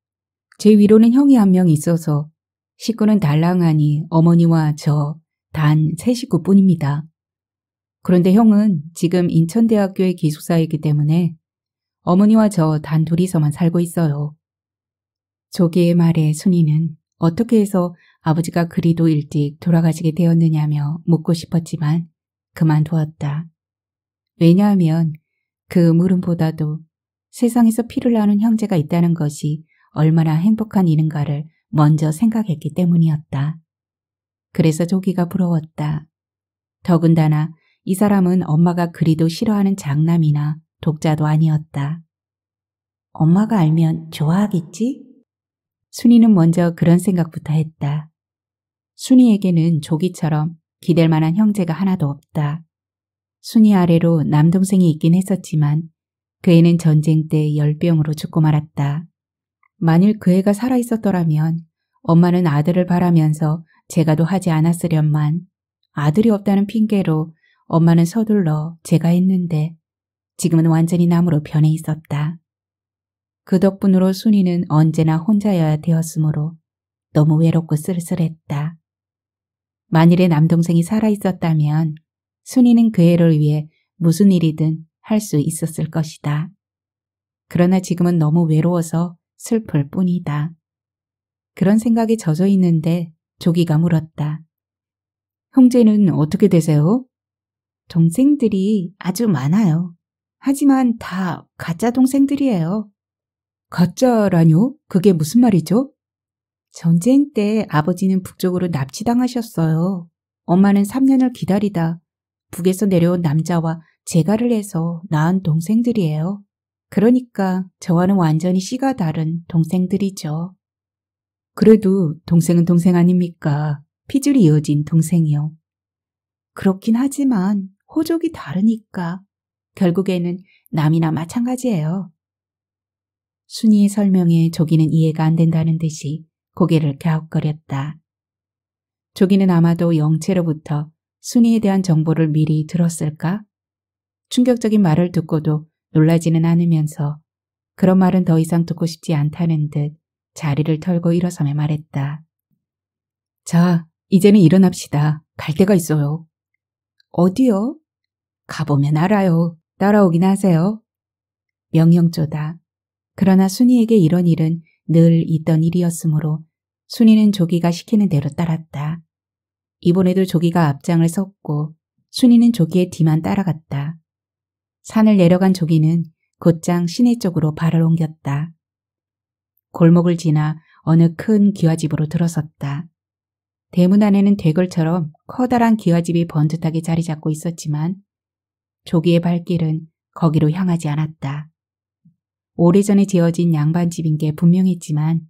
[SPEAKER 1] 제 위로는 형이 한 명 있어서 식구는 달랑하니 어머니와 저 단 세 식구뿐입니다. 그런데 형은 지금 인천대학교의 기숙사이기 때문에 어머니와 저 단 둘이서만 살고 있어요. 조기의 말에 순이는 어떻게 해서 아버지가 그리도 일찍 돌아가시게 되었느냐며 묻고 싶었지만 그만두었다. 왜냐하면 그 물음보다도 세상에서 피를 나는 형제가 있다는 것이 얼마나 행복한 일인가를 먼저 생각했기 때문이었다. 그래서 조기가 부러웠다. 더군다나 이 사람은 엄마가 그리도 싫어하는 장남이나 독자도 아니었다. 엄마가 알면 좋아하겠지? 순이는 먼저 그런 생각부터 했다. 순이에게는 조기처럼 기댈 만한 형제가 하나도 없다. 순이 아래로 남동생이 있긴 했었지만 그 애는 전쟁 때 열병으로 죽고 말았다. 만일 그 애가 살아있었더라면 엄마는 아들을 바라면서 제가도 하지 않았으련만 아들이 없다는 핑계로 엄마는 서둘러 제가 했는데 지금은 완전히 남으로 변해 있었다. 그 덕분으로 순이는 언제나 혼자여야 되었으므로 너무 외롭고 쓸쓸했다. 만일에 남동생이 살아있었다면 순이는 그 애를 위해 무슨 일이든 할 수 있었을 것이다. 그러나 지금은 너무 외로워서 슬플 뿐이다. 그런 생각에 젖어 있는데 조기가 물었다. 형제는 어떻게 되세요? 동생들이 아주 많아요. 하지만 다 가짜 동생들이에요. 가짜라뇨? 그게 무슨 말이죠? 전쟁 때 아버지는 북쪽으로 납치당하셨어요. 엄마는 3년을 기다리다 북에서 내려온 남자와 재가를 해서 낳은 동생들이에요. 그러니까 저와는 완전히 씨가 다른 동생들이죠. 그래도 동생은 동생 아닙니까? 피줄이 이어진 동생이요. 그렇긴 하지만 호족이 다르니까 결국에는 남이나 마찬가지예요. 순이의 설명에 조기는 이해가 안 된다는 듯이 고개를 갸웃거렸다. 조기는 아마도 영체로부터 순이에 대한 정보를 미리 들었을까? 충격적인 말을 듣고도 놀라지는 않으면서 그런 말은 더 이상 듣고 싶지 않다는 듯 자리를 털고 일어서며 말했다. 자, 이제는 일어납시다. 갈 데가 있어요. 어디요? 가보면 알아요. 따라오긴 하세요. 명령조다. 그러나 순이에게 이런 일은 늘 있던 일이었으므로 순이는 조기가 시키는 대로 따랐다. 이번에도 조기가 앞장을 섰고 순이는 조기의 뒤만 따라갔다. 산을 내려간 조기는 곧장 시내 쪽으로 발을 옮겼다. 골목을 지나 어느 큰 기와집으로 들어섰다. 대문 안에는 대걸처럼 커다란 기와집이 번듯하게 자리 잡고 있었지만 조기의 발길은 거기로 향하지 않았다. 오래전에 지어진 양반집인 게 분명했지만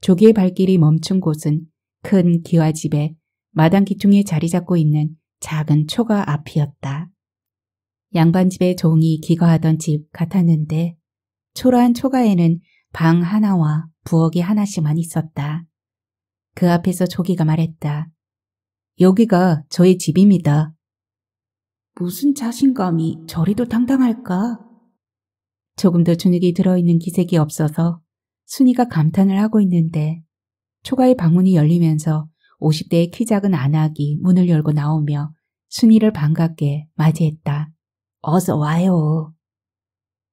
[SPEAKER 1] 조기의 발길이 멈춘 곳은 큰기와집에 마당 기둥에 자리 잡고 있는 작은 초가 앞이었다. 양반집의 종이 기거하던 집 같았는데 초라한 초가에는 방 하나와 부엌이 하나씩만 있었다. 그 앞에서 조기가 말했다. 여기가 저의 집입니다. 무슨 자신감이 저리도 당당할까? 조금 더 주눅이 들어있는 기색이 없어서 순이가 감탄을 하고 있는데 초가의 방문이 열리면서 50대의 키 작은 아악이 문을 열고 나오며 순이를 반갑게 맞이했다. 어서 와요.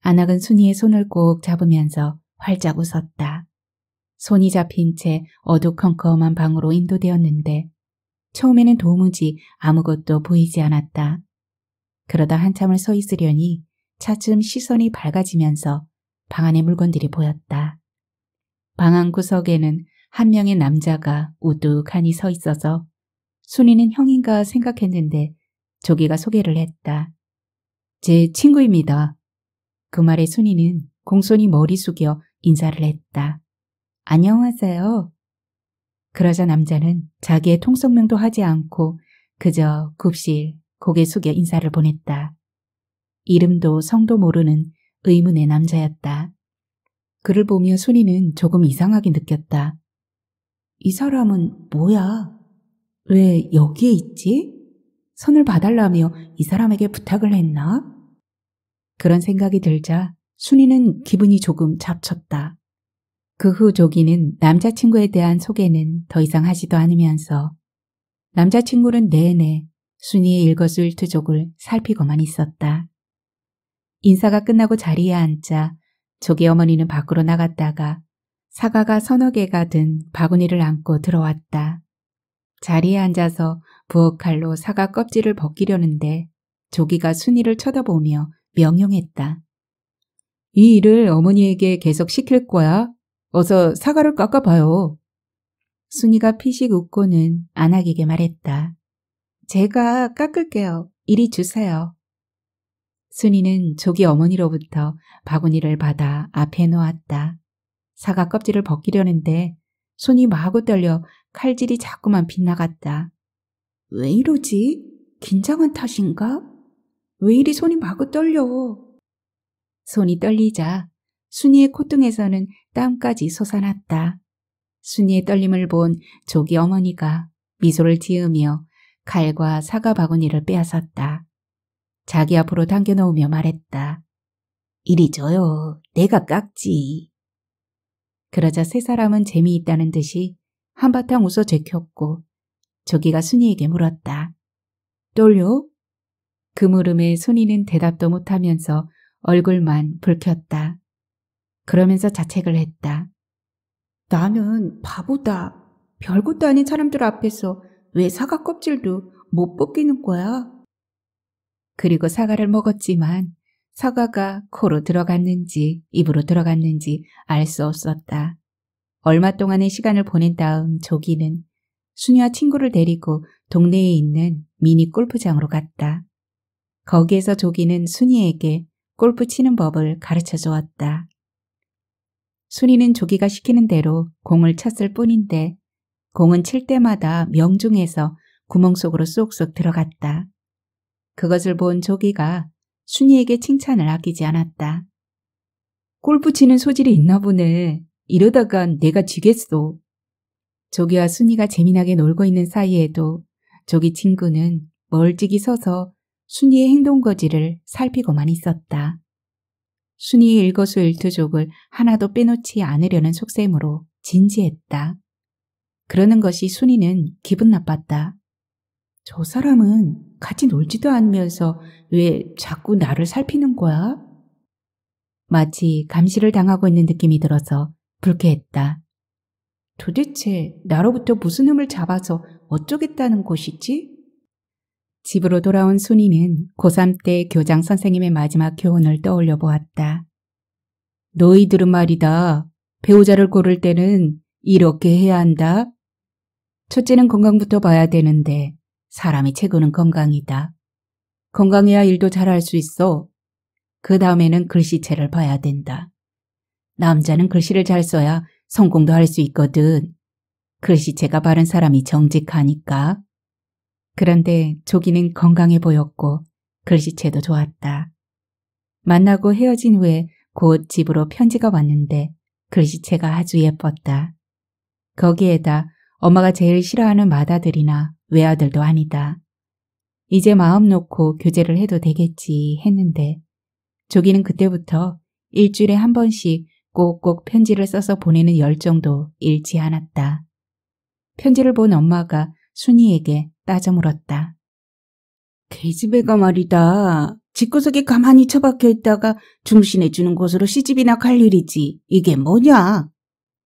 [SPEAKER 1] 아낙은 순이의 손을 꼭 잡으면서 활짝 웃었다. 손이 잡힌 채 어두컴컴한 방으로 인도되었는데 처음에는 도무지 아무것도 보이지 않았다. 그러다 한참을 서 있으려니 차츰 시선이 밝아지면서 방 안의 물건들이 보였다. 방안 구석에는 한 명의 남자가 우뚝하니 서 있어서 순이는 형인가 생각했는데 조기가 소개를 했다. 제 친구입니다. 그 말에 순이는 공손히 머리 숙여 인사를 했다. 안녕하세요. 그러자 남자는 자기의 통성명도 하지 않고 그저 굽실 고개 숙여 인사를 보냈다. 이름도 성도 모르는 의문의 남자였다. 그를 보며 순이는 조금 이상하게 느꼈다. 이 사람은 뭐야? 왜 여기에 있지? 선을 봐달라며 이 사람에게 부탁을 했나? 그런 생각이 들자 순이는 기분이 조금 잡쳤다. 그 후 조기는 남자친구에 대한 소개는 더 이상 하지도 않으면서 남자친구는 내내 순이의 일거수일투족을 살피고만 있었다. 인사가 끝나고 자리에 앉자 조개 어머니는 밖으로 나갔다가 사과가 서너 개가 든 바구니를 안고 들어왔다. 자리에 앉아서 부엌칼로 사과 껍질을 벗기려는데 조기가 순이를 쳐다보며 명령했다. 이 일을 어머니에게 계속 시킬 거야? 어서 사과를 깎아봐요. 순이가 피식 웃고는 안학기게 말했다. 제가 깎을게요. 이리 주세요. 순이는 조기 어머니로부터 바구니를 받아 앞에 놓았다. 사과 껍질을 벗기려는데 손이 마구 떨려 칼질이 자꾸만 빗나갔다. 왜 이러지? 긴장한 탓인가? 왜 이리 손이 마구 떨려? 손이 떨리자 순이의 콧등에서는 땀까지 솟아났다. 순이의 떨림을 본 조기 어머니가 미소를 지으며 칼과 사과 바구니를 빼앗았다. 자기 앞으로 당겨놓으며 말했다. 이리 줘요. 내가 깍지 그러자 세 사람은 재미있다는 듯이 한바탕 웃어 제켰고 조기가 순이에게 물었다. 똘려그 물음에 순이는 대답도 못하면서 얼굴만 붉혔다. 그러면서 자책을 했다. 나는 바보다. 별것도 아닌 사람들 앞에서 왜 사과 껍질도 못 벗기는 거야? 그리고 사과를 먹었지만 사과가 코로 들어갔는지 입으로 들어갔는지 알 수 없었다. 얼마 동안의 시간을 보낸 다음 조기는 순이와 친구를 데리고 동네에 있는 미니 골프장으로 갔다. 거기에서 조기는 순이에게 골프 치는 법을 가르쳐 주었다. 순이는 조기가 시키는 대로 공을 쳤을 뿐인데 공은 칠 때마다 명중해서 구멍 속으로 쏙쏙 들어갔다. 그것을 본 조기가 순이에게 칭찬을 아끼지 않았다. 골프 치는 소질이 있나 보네. 이러다간 내가 지겠소. 조기와 순이가 재미나게 놀고 있는 사이에도 조기 친구는 멀찍이 서서 순이의 행동거지를 살피고만 있었다. 순이의 일거수일투족을 하나도 빼놓지 않으려는 속셈으로 진지했다. 그러는 것이 순이는 기분 나빴다. 저 사람은 같이 놀지도 않으면서 왜 자꾸 나를 살피는 거야? 마치 감시를 당하고 있는 느낌이 들어서 불쾌했다. 도대체 나로부터 무슨 흠을 잡아서 어쩌겠다는 것이지? 집으로 돌아온 순이는 고3 때 교장 선생님의 마지막 교훈을 떠올려 보았다. 너희들은 말이다. 배우자를 고를 때는 이렇게 해야 한다. 첫째는 건강부터 봐야 되는데 사람이 최고는 건강이다. 건강해야 일도 잘할 수 있어. 그 다음에는 글씨체를 봐야 된다. 남자는 글씨를 잘 써야 성공도 할 수 있거든. 글씨체가 바른 사람이 정직하니까. 그런데 조기는 건강해 보였고 글씨체도 좋았다. 만나고 헤어진 후에 곧 집으로 편지가 왔는데 글씨체가 아주 예뻤다. 거기에다 엄마가 제일 싫어하는 맏아들이나 외아들도 아니다. 이제 마음 놓고 교제를 해도 되겠지 했는데 조기는 그때부터 일주일에 한 번씩 꼭꼭 편지를 써서 보내는 열정도 잃지 않았다. 편지를 본 엄마가 순이에게 따져 물었다. 개집애가 말이다. 집구석에 가만히 처박혀 있다가 중신해주는 곳으로 시집이나 갈 일이지. 이게 뭐냐?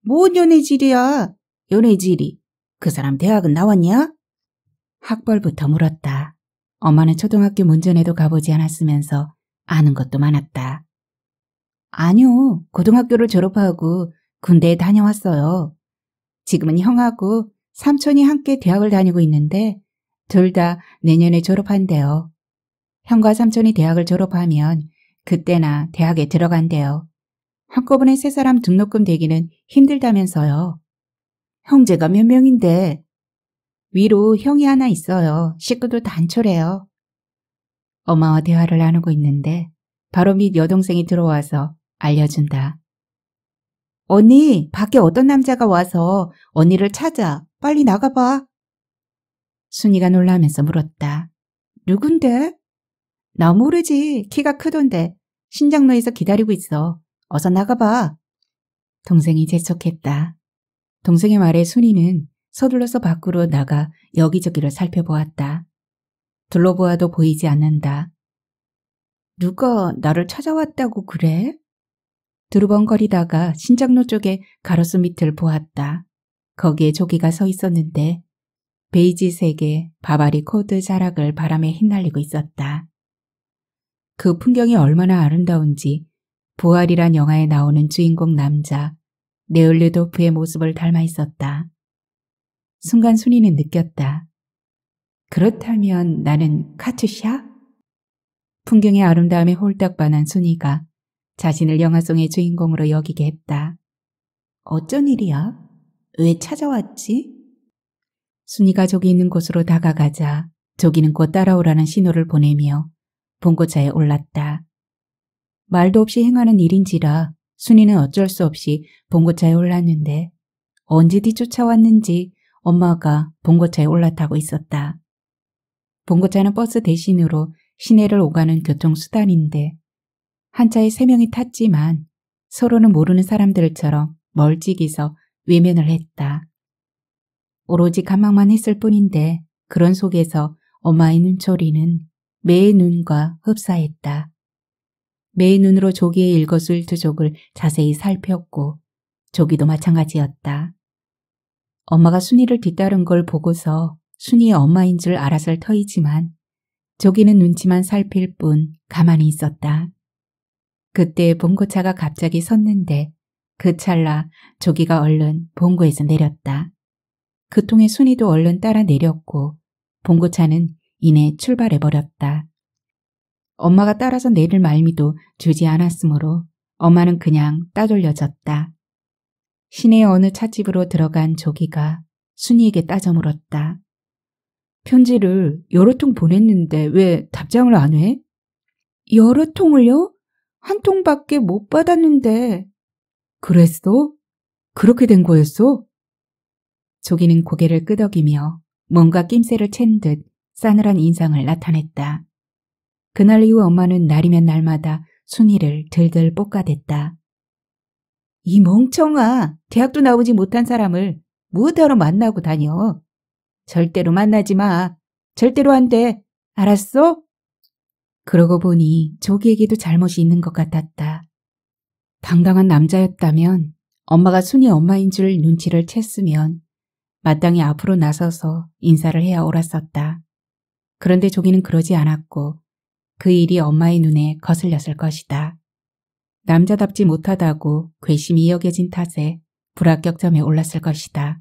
[SPEAKER 1] 뭔 연애질이야? 연애질이. 그 사람 대학은 나왔냐? 학벌부터 물었다. 엄마는 초등학교 문전에도 가보지 않았으면서 아는 것도 많았다. 아니요. 고등학교를 졸업하고 군대에 다녀왔어요. 지금은 형하고 삼촌이 함께 대학을 다니고 있는데 둘 다 내년에 졸업한대요. 형과 삼촌이 대학을 졸업하면 그때나 대학에 들어간대요. 한꺼번에 세 사람 등록금 대기는 힘들다면서요. 형제가 몇 명인데. 위로 형이 하나 있어요. 식구도 단촐해요. 엄마와 대화를 나누고 있는데 바로 밑 여동생이 들어와서 알려준다. 언니, 밖에 어떤 남자가 와서 언니를 찾아. 빨리 나가봐. 순이가 놀라면서 물었다. 누군데? 나 모르지. 키가 크던데. 신장로에서 기다리고 있어. 어서 나가봐. 동생이 재촉했다. 동생의 말에 순이는 서둘러서 밖으로 나가 여기저기를 살펴보았다. 둘러보아도 보이지 않는다. 누가 나를 찾아왔다고 그래? 두루번거리다가 신작로 쪽에 가로수 밑을 보았다. 거기에 조기가 서 있었는데 베이지색의 바바리 코드 자락을 바람에 휘날리고 있었다. 그 풍경이 얼마나 아름다운지 부활이란 영화에 나오는 주인공 남자 네올르도프의 모습을 닮아 있었다. 순간 순이는 느꼈다. 그렇다면 나는 카투샤? 풍경의 아름다움에 홀딱 반한 순이가 자신을 영화송의 주인공으로 여기게 했다. 어쩐 일이야? 왜 찾아왔지? 순이가 저기 있는 곳으로 다가가자 저기는곧 따라오라는 신호를 보내며 봉고차에 올랐다. 말도 없이 행하는 일인지라 순이는 어쩔 수 없이 봉고차에 올랐는데 언제 뒤쫓아왔는지 엄마가 봉고차에 올라타고 있었다. 봉고차는 버스 대신으로 시내를 오가는 교통수단인데 한 차에 세 명이 탔지만 서로는 모르는 사람들처럼 멀찍이서 외면을 했다. 오로지 감망만 했을 뿐인데 그런 속에서 엄마의 눈초리는 매의 눈과 흡사했다. 매의 눈으로 조기의 일거을 투족을 자세히 살폈고 조기도 마찬가지였다. 엄마가 순이를 뒤따른 걸 보고서 순이의 엄마인 줄 알았을 터이지만 조기는 눈치만 살필 뿐 가만히 있었다. 그때 봉고차가 갑자기 섰는데 그 찰나 조기가 얼른 봉고에서 내렸다. 그 통에 순이도 얼른 따라 내렸고 봉고차는 이내 출발해버렸다. 엄마가 따라서 내릴 말미도 주지 않았으므로 엄마는 그냥 따돌려졌다. 시내 어느 찻집으로 들어간 조기가 순이에게 따져 물었다. 편지를 여러 통 보냈는데 왜 답장을 안 해? 여러 통을요? 한 통밖에 못 받았는데. 그랬어? 그렇게 된 거였어? 조기는 고개를 끄덕이며 뭔가 낌새를 챈 듯 싸늘한 인상을 나타냈다. 그날 이후 엄마는 날이면 날마다 순이를 들들 볶아댔다. 이 멍청아! 대학도 나오지 못한 사람을 무엇하러 만나고 다녀? 절대로 만나지 마. 절대로 안 돼. 알았어? 그러고 보니 조기에게도 잘못이 있는 것 같았다. 당당한 남자였다면 엄마가 순이 엄마인 줄 눈치를 챘으면 마땅히 앞으로 나서서 인사를 해야 옳았었다. 그런데 조기는 그러지 않았고 그 일이 엄마의 눈에 거슬렸을 것이다. 남자답지 못하다고 괘씸히 여겨진 탓에 불합격점에 올랐을 것이다.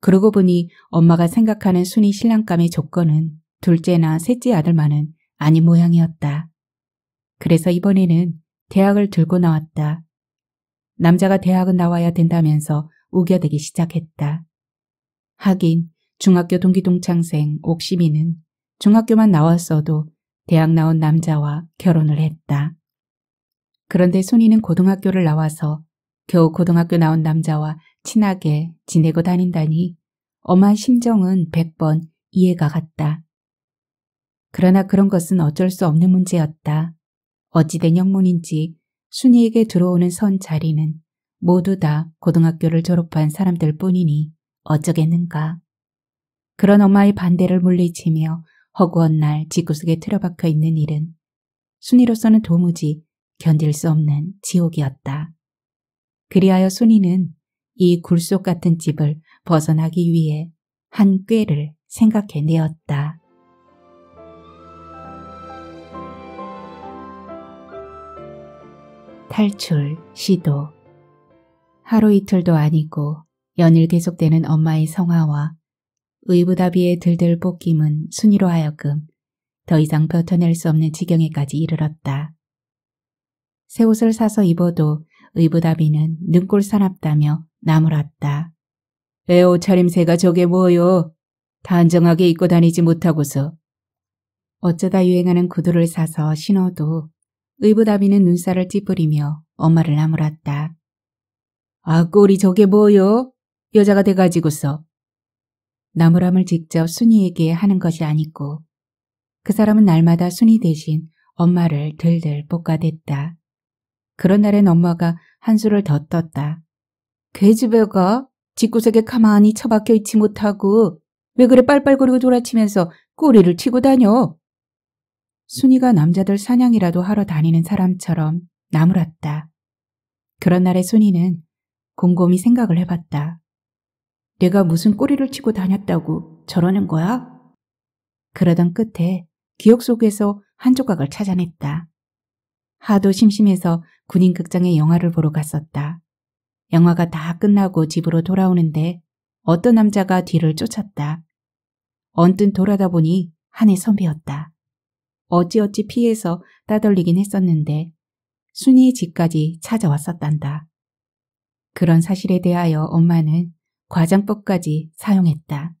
[SPEAKER 1] 그러고 보니 엄마가 생각하는 순위 신랑감의 조건은 둘째나 셋째 아들만은 아닌 모양이었다. 그래서 이번에는 대학을 들고 나왔다. 남자가 대학은 나와야 된다면서 우겨대기 시작했다. 하긴 중학교 동기 동창생 옥시미는 중학교만 나왔어도 대학 나온 남자와 결혼을 했다. 그런데 순이는 고등학교를 나와서 겨우 고등학교 나온 남자와 친하게 지내고 다닌다니 엄한 심정은 100번 이해가 갔다. 그러나 그런 것은 어쩔 수 없는 문제였다. 어찌된 영문인지 순이에게 들어오는 선 자리는 모두 다 고등학교를 졸업한 사람들 뿐이니 어쩌겠는가. 그런 엄마의 반대를 물리치며 허구한 날 지구 속에 틀어박혀 있는 일은 순이로서는 도무지 견딜 수 없는 지옥이었다. 그리하여 순이는 이 굴속 같은 집을 벗어나기 위해 한 꾀를 생각해내었다. 탈출 시도 하루 이틀도 아니고 연일 계속되는 엄마의 성화와 의부다비의 들들 볶임은 순위로 하여금 더 이상 버텨낼 수 없는 지경에까지 이르렀다. 새 옷을 사서 입어도 의부다비는 눈꼴 사납다며 나무랐다. 애 옷차림새가 저게 뭐요? 단정하게 입고 다니지 못하고서. 어쩌다 유행하는 구두를 사서 신어도 의부다비는 눈살을 찌푸리며 엄마를 나무랐다. 아 꼴이 저게 뭐요? 여자가 돼가지고서 나무람을 직접 순이에게 하는 것이 아니고 그 사람은 날마다 순이 대신 엄마를 들들 볶아댔다. 그런 날엔 엄마가 한술을더 떴다. 개집에 가? 집구석에 가만히 처박혀 있지 못하고 왜 그래 빨빨거리고 돌아치면서 꼬리를 치고 다녀? 순이가 남자들 사냥이라도 하러 다니는 사람처럼 나무랐다. 그런 날에 순이는 곰곰이 생각을 해봤다. 내가 무슨 꼬리를 치고 다녔다고 저러는 거야? 그러던 끝에 기억 속에서 한 조각을 찾아냈다. 하도 심심해서 군인극장에 영화를 보러 갔었다. 영화가 다 끝나고 집으로 돌아오는데 어떤 남자가 뒤를 쫓았다. 언뜻 돌아다 보니 한해 선배였다. 어찌어찌 피해서 따돌리긴 했었는데 순이 집까지 찾아왔었단다. 그런 사실에 대하여 엄마는 과장법까지 사용했다.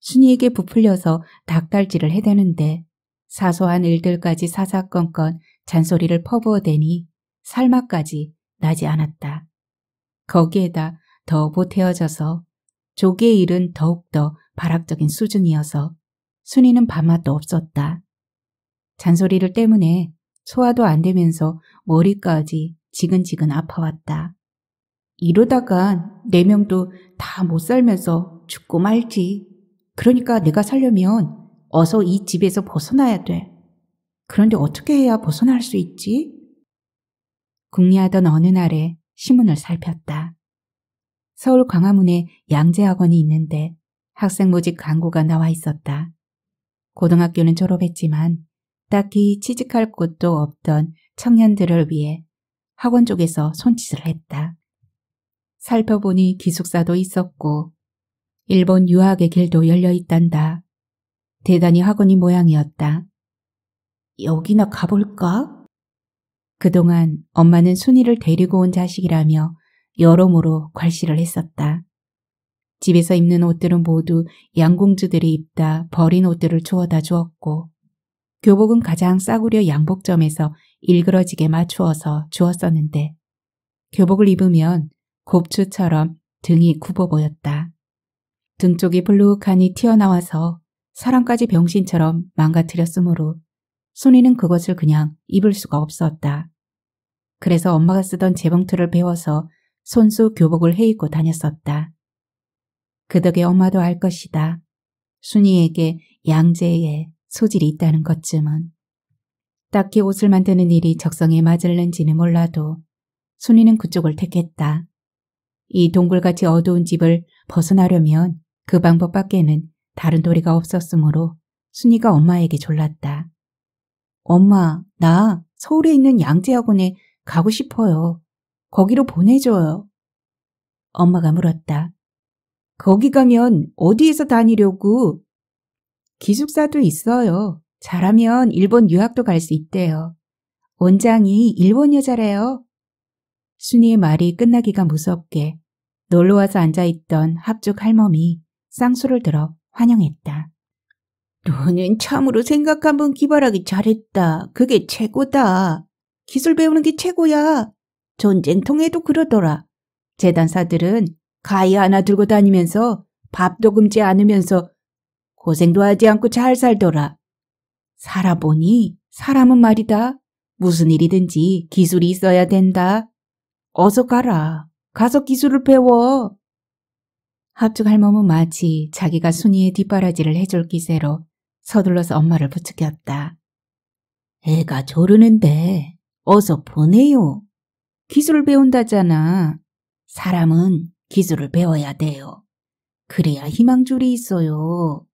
[SPEAKER 1] 순이에게 부풀려서 닭달질을 해대는데 사소한 일들까지 사사건건 잔소리를 퍼부어대니 살맛까지 나지 않았다. 거기에다 더 보태어져서 조개 의 일은 더욱더 발악적인 수준이어서 순이는 밥맛도 없었다. 잔소리를 때문에 소화도 안 되면서 머리까지 지근지근 아파왔다. 이러다간 네 명도 다 못 살면서 죽고 말지. 그러니까 내가 살려면 어서 이 집에서 벗어나야 돼. 그런데 어떻게 해야 벗어날 수 있지? 궁리하던 어느 날에 시문을 살폈다. 서울 광화문에 양재학원이 있는데 학생 모집 광고가 나와 있었다. 고등학교는 졸업했지만 딱히 취직할 곳도 없던 청년들을 위해 학원 쪽에서 손짓을 했다. 살펴보니 기숙사도 있었고 일본 유학의 길도 열려 있단다. 대단히 학원이 모양이었다. 여기나 가볼까? 그동안 엄마는 순이를 데리고 온 자식이라며 여러모로 괄시를 했었다. 집에서 입는 옷들은 모두 양공주들이 입다 버린 옷들을 주워다 주었고 교복은 가장 싸구려 양복점에서 일그러지게 맞추어서 주었었는데 교복을 입으면 곱추처럼 등이 굽어 보였다. 등 쪽이 볼룩하니 튀어나와서 사람까지 병신처럼 망가뜨렸으므로 손이는 그것을 그냥 입을 수가 없었다. 그래서 엄마가 쓰던 재봉틀을 배워서 손수 교복을 해입고 다녔었다. 그 덕에 엄마도 알 것이다. 순이에게 양재에 소질이 있다는 것쯤은. 딱히 옷을 만드는 일이 적성에 맞을는지는 몰라도 순이는 그쪽을 택했다. 이 동굴같이 어두운 집을 벗어나려면 그 방법밖에는 다른 도리가 없었으므로 순이가 엄마에게 졸랐다. 엄마, 나 서울에 있는 양재학원에 가고 싶어요. 거기로 보내줘요. 엄마가 물었다. 거기 가면 어디에서 다니려고? 기숙사도 있어요. 잘하면 일본 유학도 갈 수 있대요. 원장이 일본 여자래요. 순이의 말이 끝나기가 무섭게 놀러와서 앉아있던 합죽 할멈이 쌍수를 들어 환영했다. 너는 참으로 생각 한번 기발하기 잘했다. 그게 최고다. 기술 배우는 게 최고야. 전쟁통에도 그러더라. 재단사들은 가위 하나 들고 다니면서 밥도 금지 않으면서 고생도 하지 않고 잘 살더라. 살아보니 사람은 말이다. 무슨 일이든지 기술이 있어야 된다. 어서 가라. 가서 기술을 배워. 합죽 할멈은 마치 자기가 순이의 뒷바라지를 해줄 기세로 서둘러서 엄마를 부추겼다. 애가 조르는데 어서 보내요. 기술을 배운다잖아. 사람은 기술을 배워야 돼요. 그래야 희망줄이 있어요.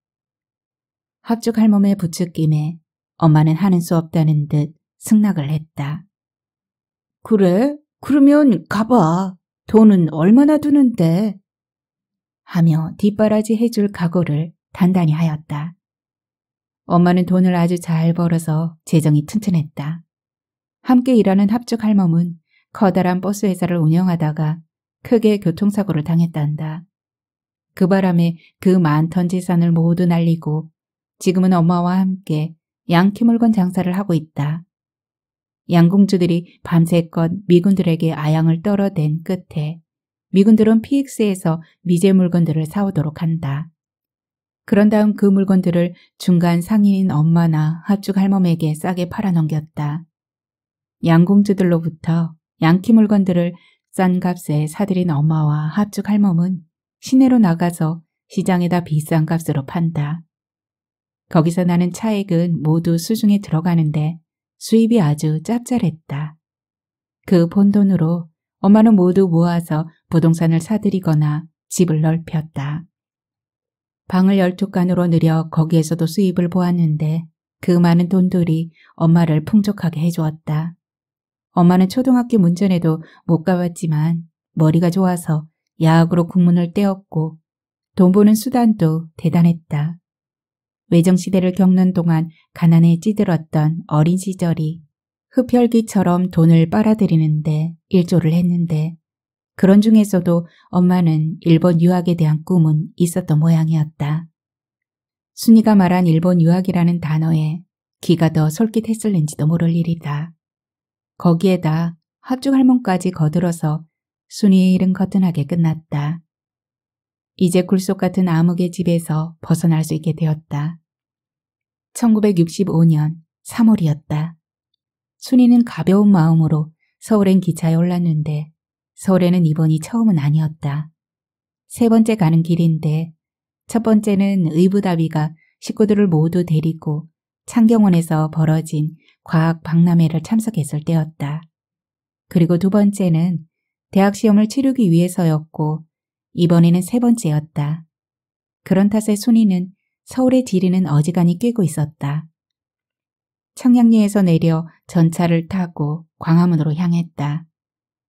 [SPEAKER 1] 합죽 할멈의 부추김에 엄마는 하는 수 없다는 듯 승낙을 했다. 그래? 그러면 가봐. 돈은 얼마나 드는데? 하며 뒷바라지 해줄 각오를 단단히 하였다. 엄마는 돈을 아주 잘 벌어서 재정이 튼튼했다. 함께 일하는 합죽 할멈은 커다란 버스 회사를 운영하다가 크게 교통사고를 당했단다. 그 바람에 그 많던 재산을 모두 날리고 지금은 엄마와 함께 양키 물건 장사를 하고 있다. 양궁주들이 밤새껏 미군들에게 아양을 떨어댄 끝에 미군들은 p x 에서 미제 물건들을 사오도록 한다. 그런 다음 그 물건들을 중간 상인인 엄마나 하죽 할멈에게 싸게 팔아넘겼다. 양궁주들로부터 양키 물건들을 싼 값에 사들인 엄마와 하죽 할멈은 시내로 나가서 시장에다 비싼 값으로 판다. 거기서 나는 차액은 모두 수중에 들어가는데 수입이 아주 짭짤했다. 그 본돈으로 엄마는 모두 모아서 부동산을 사들이거나 집을 넓혔다. 방을 열두 칸으로 늘려 거기에서도 수입을 보았는데 그 많은 돈들이 엄마를 풍족하게 해주었다. 엄마는 초등학교 문전에도 못 가봤지만 머리가 좋아서 야학으로 국문을 떼었고 돈 버는 수단도 대단했다. 외정시대를 겪는 동안 가난에 찌들었던 어린 시절이 흡혈귀처럼 돈을 빨아들이는데 일조를 했는데 그런 중에서도 엄마는 일본 유학에 대한 꿈은 있었던 모양이었다. 순이가 말한 일본 유학이라는 단어에 귀가 더 솔깃했을는지도 모를 일이다. 거기에다 합죽 할멈까지 거들어서 순이의 일은 거뜬하게 끝났다. 이제 굴속 같은 암흑의 집에서 벗어날 수 있게 되었다. 1965년 3월이었다. 순이는 가벼운 마음으로 서울행 기차에 올랐는데 서울에는 이번이 처음은 아니었다. 세 번째 가는 길인데 첫 번째는 의부다비가 식구들을 모두 데리고 창경원에서 벌어진 과학 박람회를 참석했을 때였다. 그리고 두 번째는 대학 시험을 치르기 위해서였고 이번에는 세 번째였다. 그런 탓에 순이는 서울의 지리는 어지간히 끼고 있었다. 청량리에서 내려 전차를 타고 광화문으로 향했다.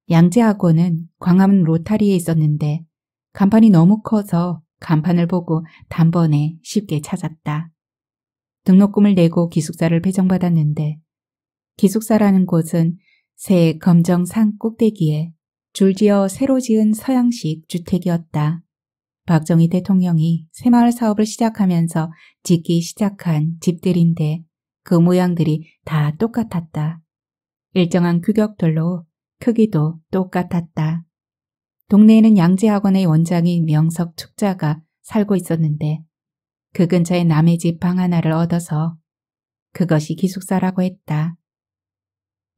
[SPEAKER 1] 양재학원은 광화문 로타리에 있었는데 간판이 너무 커서 간판을 보고 단번에 쉽게 찾았다. 등록금을 내고 기숙사를 배정받았는데 기숙사라는 곳은 새 검정산 꼭대기에 줄지어 새로 지은 서양식 주택이었다. 박정희 대통령이 새마을 사업을 시작하면서 짓기 시작한 집들인데 그 모양들이 다 똑같았다. 일정한 규격들로 크기도 똑같았다. 동네에는 양재학원의 원장인 명석 축자가 살고 있었는데 그 근처에 남의 집 방 하나를 얻어서 그것이 기숙사라고 했다.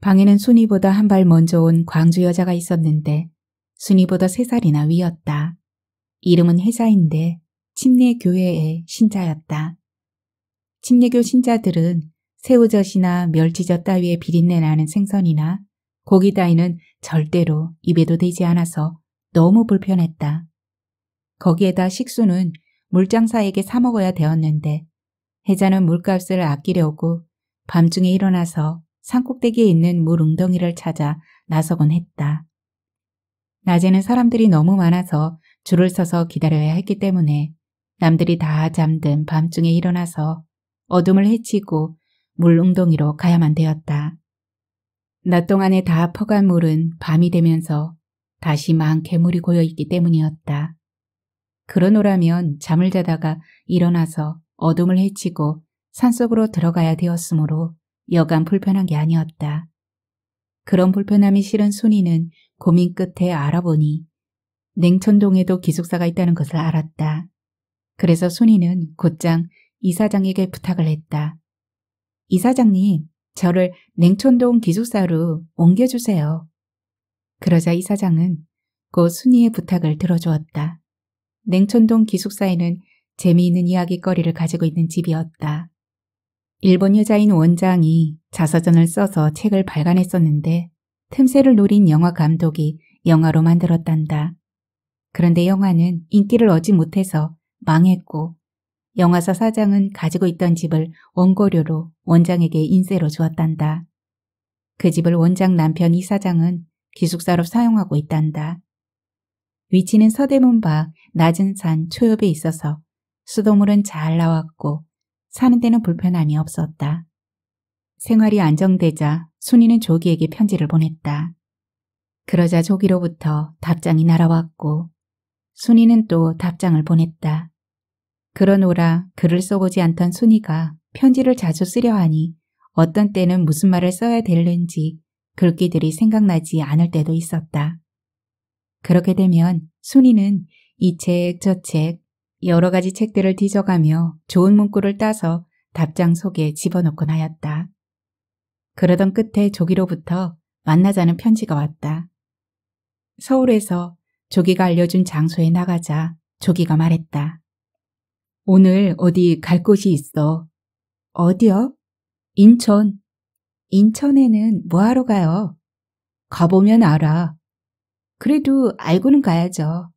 [SPEAKER 1] 방에는 순이보다 한 발 먼저 온 광주 여자가 있었는데 순이보다 세 살이나 위였다. 이름은 회사인데 침례교회의 신자였다. 침례교 신자들은 새우젓이나 멸치젓 따위의 비린내 나는 생선이나 고기 따위는 절대로 입에도 대지 않아서 너무 불편했다. 거기에다 식수는 물장사에게 사 먹어야 되었는데 혜자는 물값을 아끼려고 밤중에 일어나서 산꼭대기에 있는 물 웅덩이를 찾아 나서곤 했다. 낮에는 사람들이 너무 많아서 줄을 서서 기다려야 했기 때문에 남들이 다 잠든 밤중에 일어나서 어둠을 헤치고 물 웅덩이로 가야만 되었다. 낮 동안에 다 퍼간 물은 밤이 되면서 다시 망괴물이 고여있기 때문이었다. 그러노라면 잠을 자다가 일어나서 어둠을 헤치고 산속으로 들어가야 되었으므로 여간 불편한 게 아니었다. 그런 불편함이 싫은 순이는 고민 끝에 알아보니 냉천동에도 기숙사가 있다는 것을 알았다. 그래서 순이는 곧장 이사장에게 부탁을 했다. 이사장님, 저를 냉천동 기숙사로 옮겨주세요. 그러자 이사장은 곧 순이의 부탁을 들어주었다. 냉천동 기숙사에는 재미있는 이야기거리를 가지고 있는 집이었다. 일본 여자인 원장이 자서전을 써서 책을 발간했었는데 틈새를 노린 영화 감독이 영화로 만들었단다. 그런데 영화는 인기를 얻지 못해서 망했고 영화사 사장은 가지고 있던 집을 원고료로 원장에게 인세로 주었단다. 그 집을 원장 남편 이사장은 기숙사로 사용하고 있단다. 위치는 서대문 밖 낮은 산 초엽에 있어서 수도물은 잘 나왔고 사는 데는 불편함이 없었다. 생활이 안정되자 순이는 조기에게 편지를 보냈다. 그러자 조기로부터 답장이 날아왔고 순이는 또 답장을 보냈다. 그러노라 글을 써보지 않던 순이가 편지를 자주 쓰려 하니 어떤 때는 무슨 말을 써야 될는지 글귀들이 생각나지 않을 때도 있었다. 그렇게 되면 순이는 이 책, 저 책, 여러 가지 책들을 뒤져가며 좋은 문구를 따서 답장 속에 집어넣곤 하였다. 그러던 끝에 조기로부터 만나자는 편지가 왔다. 서울에서 조기가 알려준 장소에 나가자 조기가 말했다. 오늘 어디 갈 곳이 있어. 어디요? 인천. 인천에는 뭐하러 가요? 가보면 알아. 그래도 알고는 가야죠.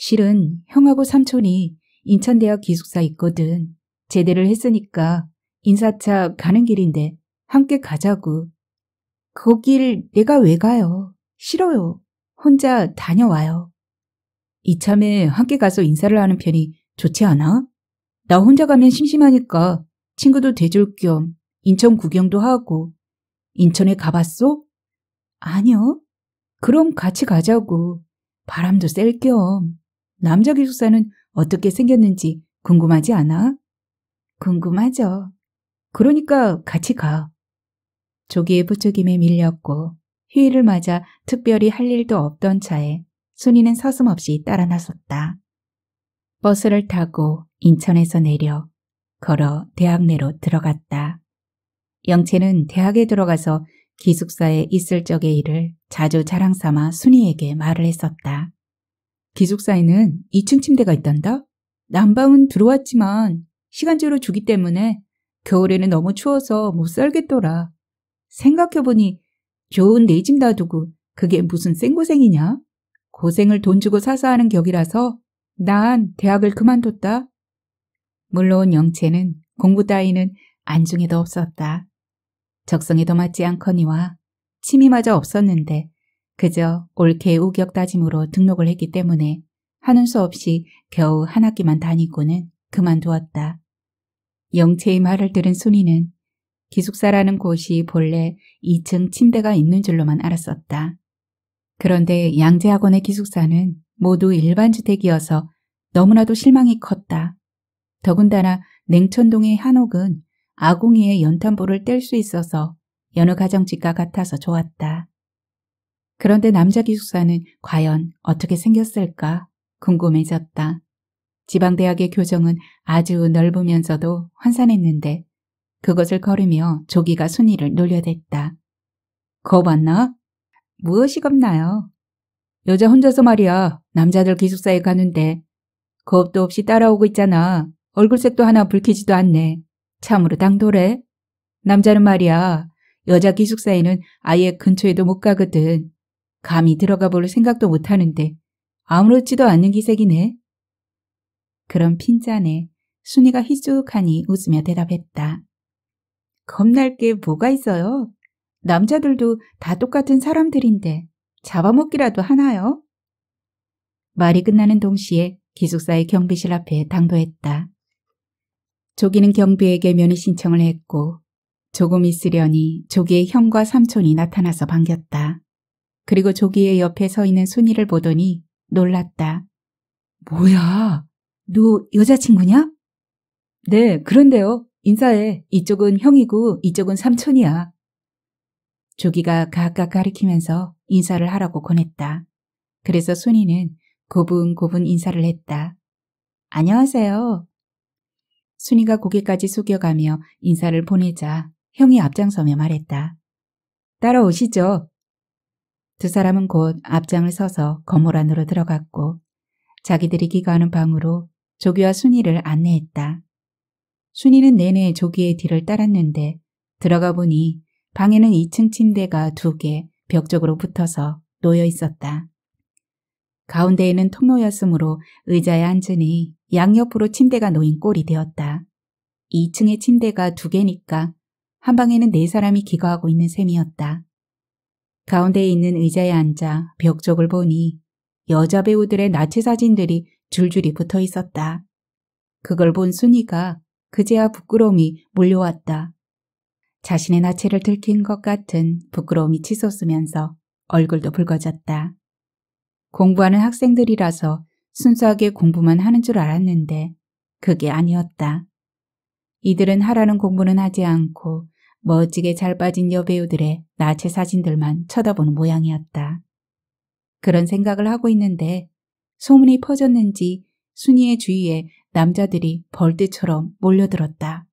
[SPEAKER 1] 실은 형하고 삼촌이 인천대학 기숙사 있거든. 제대를 했으니까 인사차 가는 길인데 함께 가자고. 그길 내가 왜 가요? 싫어요. 혼자 다녀와요. 이참에 함께 가서 인사를 하는 편이 좋지 않아? 나 혼자 가면 심심하니까 친구도 대줄 겸 인천 구경도 하고. 인천에 가봤어? 아니요. 그럼 같이 가자고. 바람도 쐴 겸. 남자 기숙사는 어떻게 생겼는지 궁금하지 않아? 궁금하죠. 그러니까 같이 가. 조기의 부쩍임에 밀렸고 휴일을 맞아 특별히 할 일도 없던 차에 순이는 서슴없이 따라 나섰다. 버스를 타고 인천에서 내려 걸어 대학 내로 들어갔다. 영채는 대학에 들어가서 기숙사에 있을 적의 일을 자주 자랑삼아 순이에게 말을 했었다. 기숙사에는 2층 침대가 있단다. 난방은 들어왔지만 시간제로 주기 때문에 겨울에는 너무 추워서 못 살겠더라. 생각해보니 좋은 내집 놔두고 그게 무슨 생고생이냐? 고생을 돈 주고 사서 하는 격이라서 난 대학을 그만뒀다. 물론 영채는 공부 따위는 안중에도 없었다. 적성에도 맞지 않거니와 취미마저 없었는데 그저 올케 우격 따짐으로 등록을 했기 때문에 하는 수 없이 겨우 한 학기만 다니고는 그만두었다. 영채의 말을 들은 순이는 기숙사라는 곳이 본래 2층 침대가 있는 줄로만 알았었다. 그런데 양재학원의 기숙사는 모두 일반 주택이어서 너무나도 실망이 컸다. 더군다나 냉천동의 한옥은 아궁이의연탄보를뗄 수 있어서 여느 가정집과 같아서 좋았다. 그런데 남자 기숙사는 과연 어떻게 생겼을까 궁금해졌다. 지방대학의 교정은 아주 넓으면서도 환산했는데 그것을 걸으며 조기가 순위를 놀려댔다. 거 봤나? 무엇이 겁나요? 여자 혼자서 말이야 남자들 기숙사에 가는데 겁도 없이 따라오고 있잖아. 얼굴색도 하나 붉히지도 않네. 참으로 당돌해. 남자는 말이야 여자 기숙사에는 아예 근처에도 못 가거든. 감히 들어가 볼 생각도 못하는데 아무렇지도 않는 기색이네. 그런 핀잔에 순이가 희쑥하니 웃으며 대답했다. 겁날 게 뭐가 있어요? 남자들도 다 똑같은 사람들인데 잡아먹기라도 하나요? 말이 끝나는 동시에 기숙사의 경비실 앞에 당도했다. 조기는 경비에게 면회 신청을 했고 조금 있으려니 조기의 형과 삼촌이 나타나서 반겼다. 그리고 조기의 옆에 서 있는 순이를 보더니 놀랐다. 뭐야? 너 여자친구냐? 네, 그런데요. 인사해. 이쪽은 형이고 이쪽은 삼촌이야. 조기가 각각 가리키면서 인사를 하라고 권했다. 그래서 순이는 고분고분 인사를 했다. 안녕하세요. 순이가 고개까지 숙여가며 인사를 보내자 형이 앞장서며 말했다. 따라오시죠. 두 사람은 곧 앞장을 서서 건물 안으로 들어갔고 자기들이 기거하는 방으로 조기와 순이를 안내했다. 순이는 내내 조기의 뒤를 따랐는데 들어가 보니 방에는 2층 침대가 두 개 벽쪽으로 붙어서 놓여 있었다. 가운데에는 통로였으므로 의자에 앉으니 양옆으로 침대가 놓인 꼴이 되었다. 2층의 침대가 두 개니까 한 방에는 네 사람이 기거하고 있는 셈이었다. 가운데 에 있는 의자에 앉아 벽 쪽을 보니 여자 배우들의 나체 사진들이 줄줄이 붙어 있었다. 그걸 본 순이가 그제야 부끄러움이 몰려왔다. 자신의 나체를 들킨 것 같은 부끄러움이 치솟으면서 얼굴도 붉어졌다. 공부하는 학생들이라서 순수하게 공부만 하는 줄 알았는데 그게 아니었다. 이들은 하라는 공부는 하지 않고 멋지게 잘 빠진 여배우들의 나체 사진들만 쳐다보는 모양이었다. 그런 생각을 하고 있는데 소문이 퍼졌는지 순이의 주위에 남자들이 벌떼처럼 몰려들었다.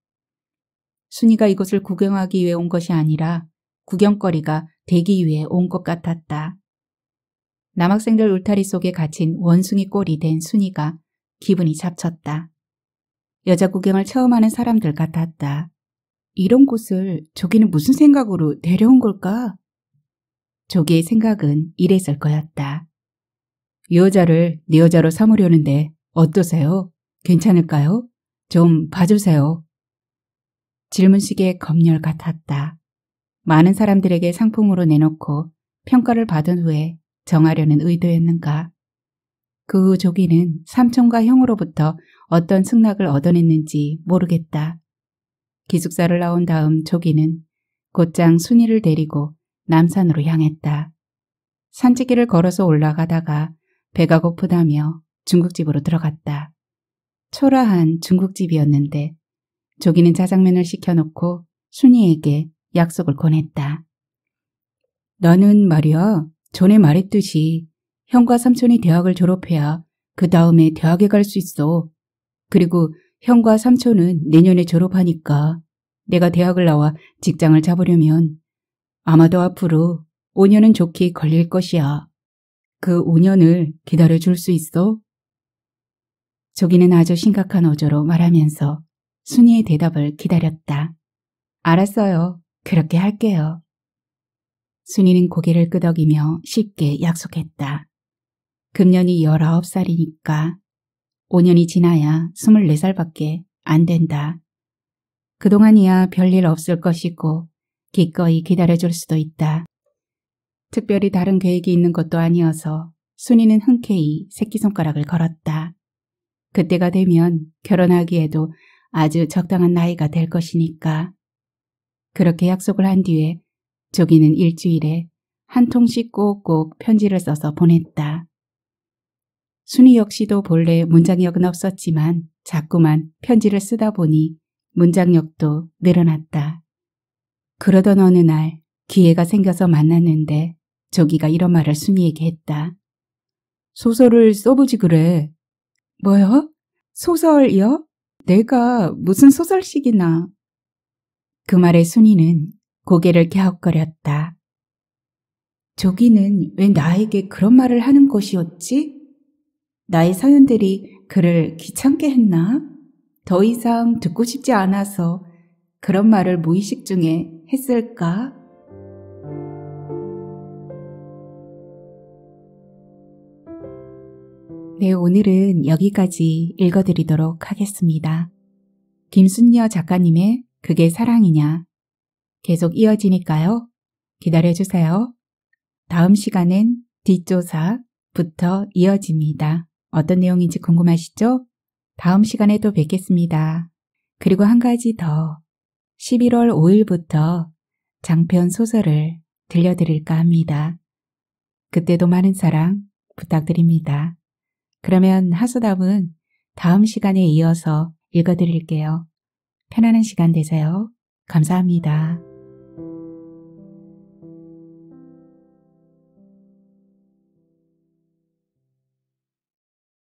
[SPEAKER 1] 순이가 이곳을 구경하기 위해 온 것이 아니라 구경거리가 되기 위해 온 것 같았다. 남학생들 울타리 속에 갇힌 원숭이 꼴이 된 순이가 기분이 잡쳤다. 여자 구경을 처음 하는 사람들 같았다. 이런 곳을 조기는 무슨 생각으로 데려온 걸까? 조기의 생각은 이랬을 거였다. 이 여자를 네 여자로 삼으려는데 어떠세요? 괜찮을까요? 좀 봐주세요. 질문식의 검열 같았다. 많은 사람들에게 상품으로 내놓고 평가를 받은 후에 정하려는 의도였는가. 그 후 조기는 삼촌과 형으로부터 어떤 승낙을 얻어냈는지 모르겠다. 기숙사를 나온 다음 조기는 곧장 순이를 데리고 남산으로 향했다. 산책길을 걸어서 올라가다가 배가 고프다며 중국집으로 들어갔다. 초라한 중국집이었는데 조기는 짜장면을 시켜놓고 순이에게 약속을 권했다. 너는 말이야 전에 말했듯이 형과 삼촌이 대학을 졸업해야 그 다음에 대학에 갈 수 있어. 그리고 형과 삼촌은 내년에 졸업하니까 내가 대학을 나와 직장을 잡으려면 아마도 앞으로 5년은 좋게 걸릴 것이야. 그 5년을 기다려줄 수 있어? 조기는 아주 심각한 어조로 말하면서 순이의 대답을 기다렸다. 알았어요. 그렇게 할게요. 순이는 고개를 끄덕이며 쉽게 약속했다. 금년이 19살이니까 5년이 지나야 24살밖에 안 된다. 그동안이야 별일 없을 것이고 기꺼이 기다려줄 수도 있다. 특별히 다른 계획이 있는 것도 아니어서 순이는 흔쾌히 새끼손가락을 걸었다. 그때가 되면 결혼하기에도 아주 적당한 나이가 될 것이니까. 그렇게 약속을 한 뒤에 조기는 일주일에 한 통씩 꼭꼭 편지를 써서 보냈다. 순이 역시도 본래 문장력은 없었지만 자꾸만 편지를 쓰다 보니 문장력도 늘어났다. 그러던 어느 날 기회가 생겨서 만났는데 조기가 이런 말을 순이에게 했다. 소설을 써보지 그래. 뭐요? 소설이요? 내가 무슨 소설식이나. 그 말에 순이는 고개를 갸웃거렸다. 조기는 왜 나에게 그런 말을 하는 것이었지? 나의 서연들이 그를 귀찮게 했나? 더 이상 듣고 싶지 않아서 그런 말을 무의식 중에 했을까? 네, 오늘은 여기까지 읽어드리도록 하겠습니다. 김순녀 작가님의 그게 사랑이냐 계속 이어지니까요. 기다려주세요. 다음 시간엔 뒷조사부터 이어집니다. 어떤 내용인지 궁금하시죠? 다음 시간에 또 뵙겠습니다. 그리고 한 가지 더 11월 5일부터 장편 소설을 들려드릴까 합니다. 그때도 많은 사랑 부탁드립니다. 그러면 하소담은 다음 시간에 이어서 읽어드릴게요. 편안한 시간 되세요. 감사합니다.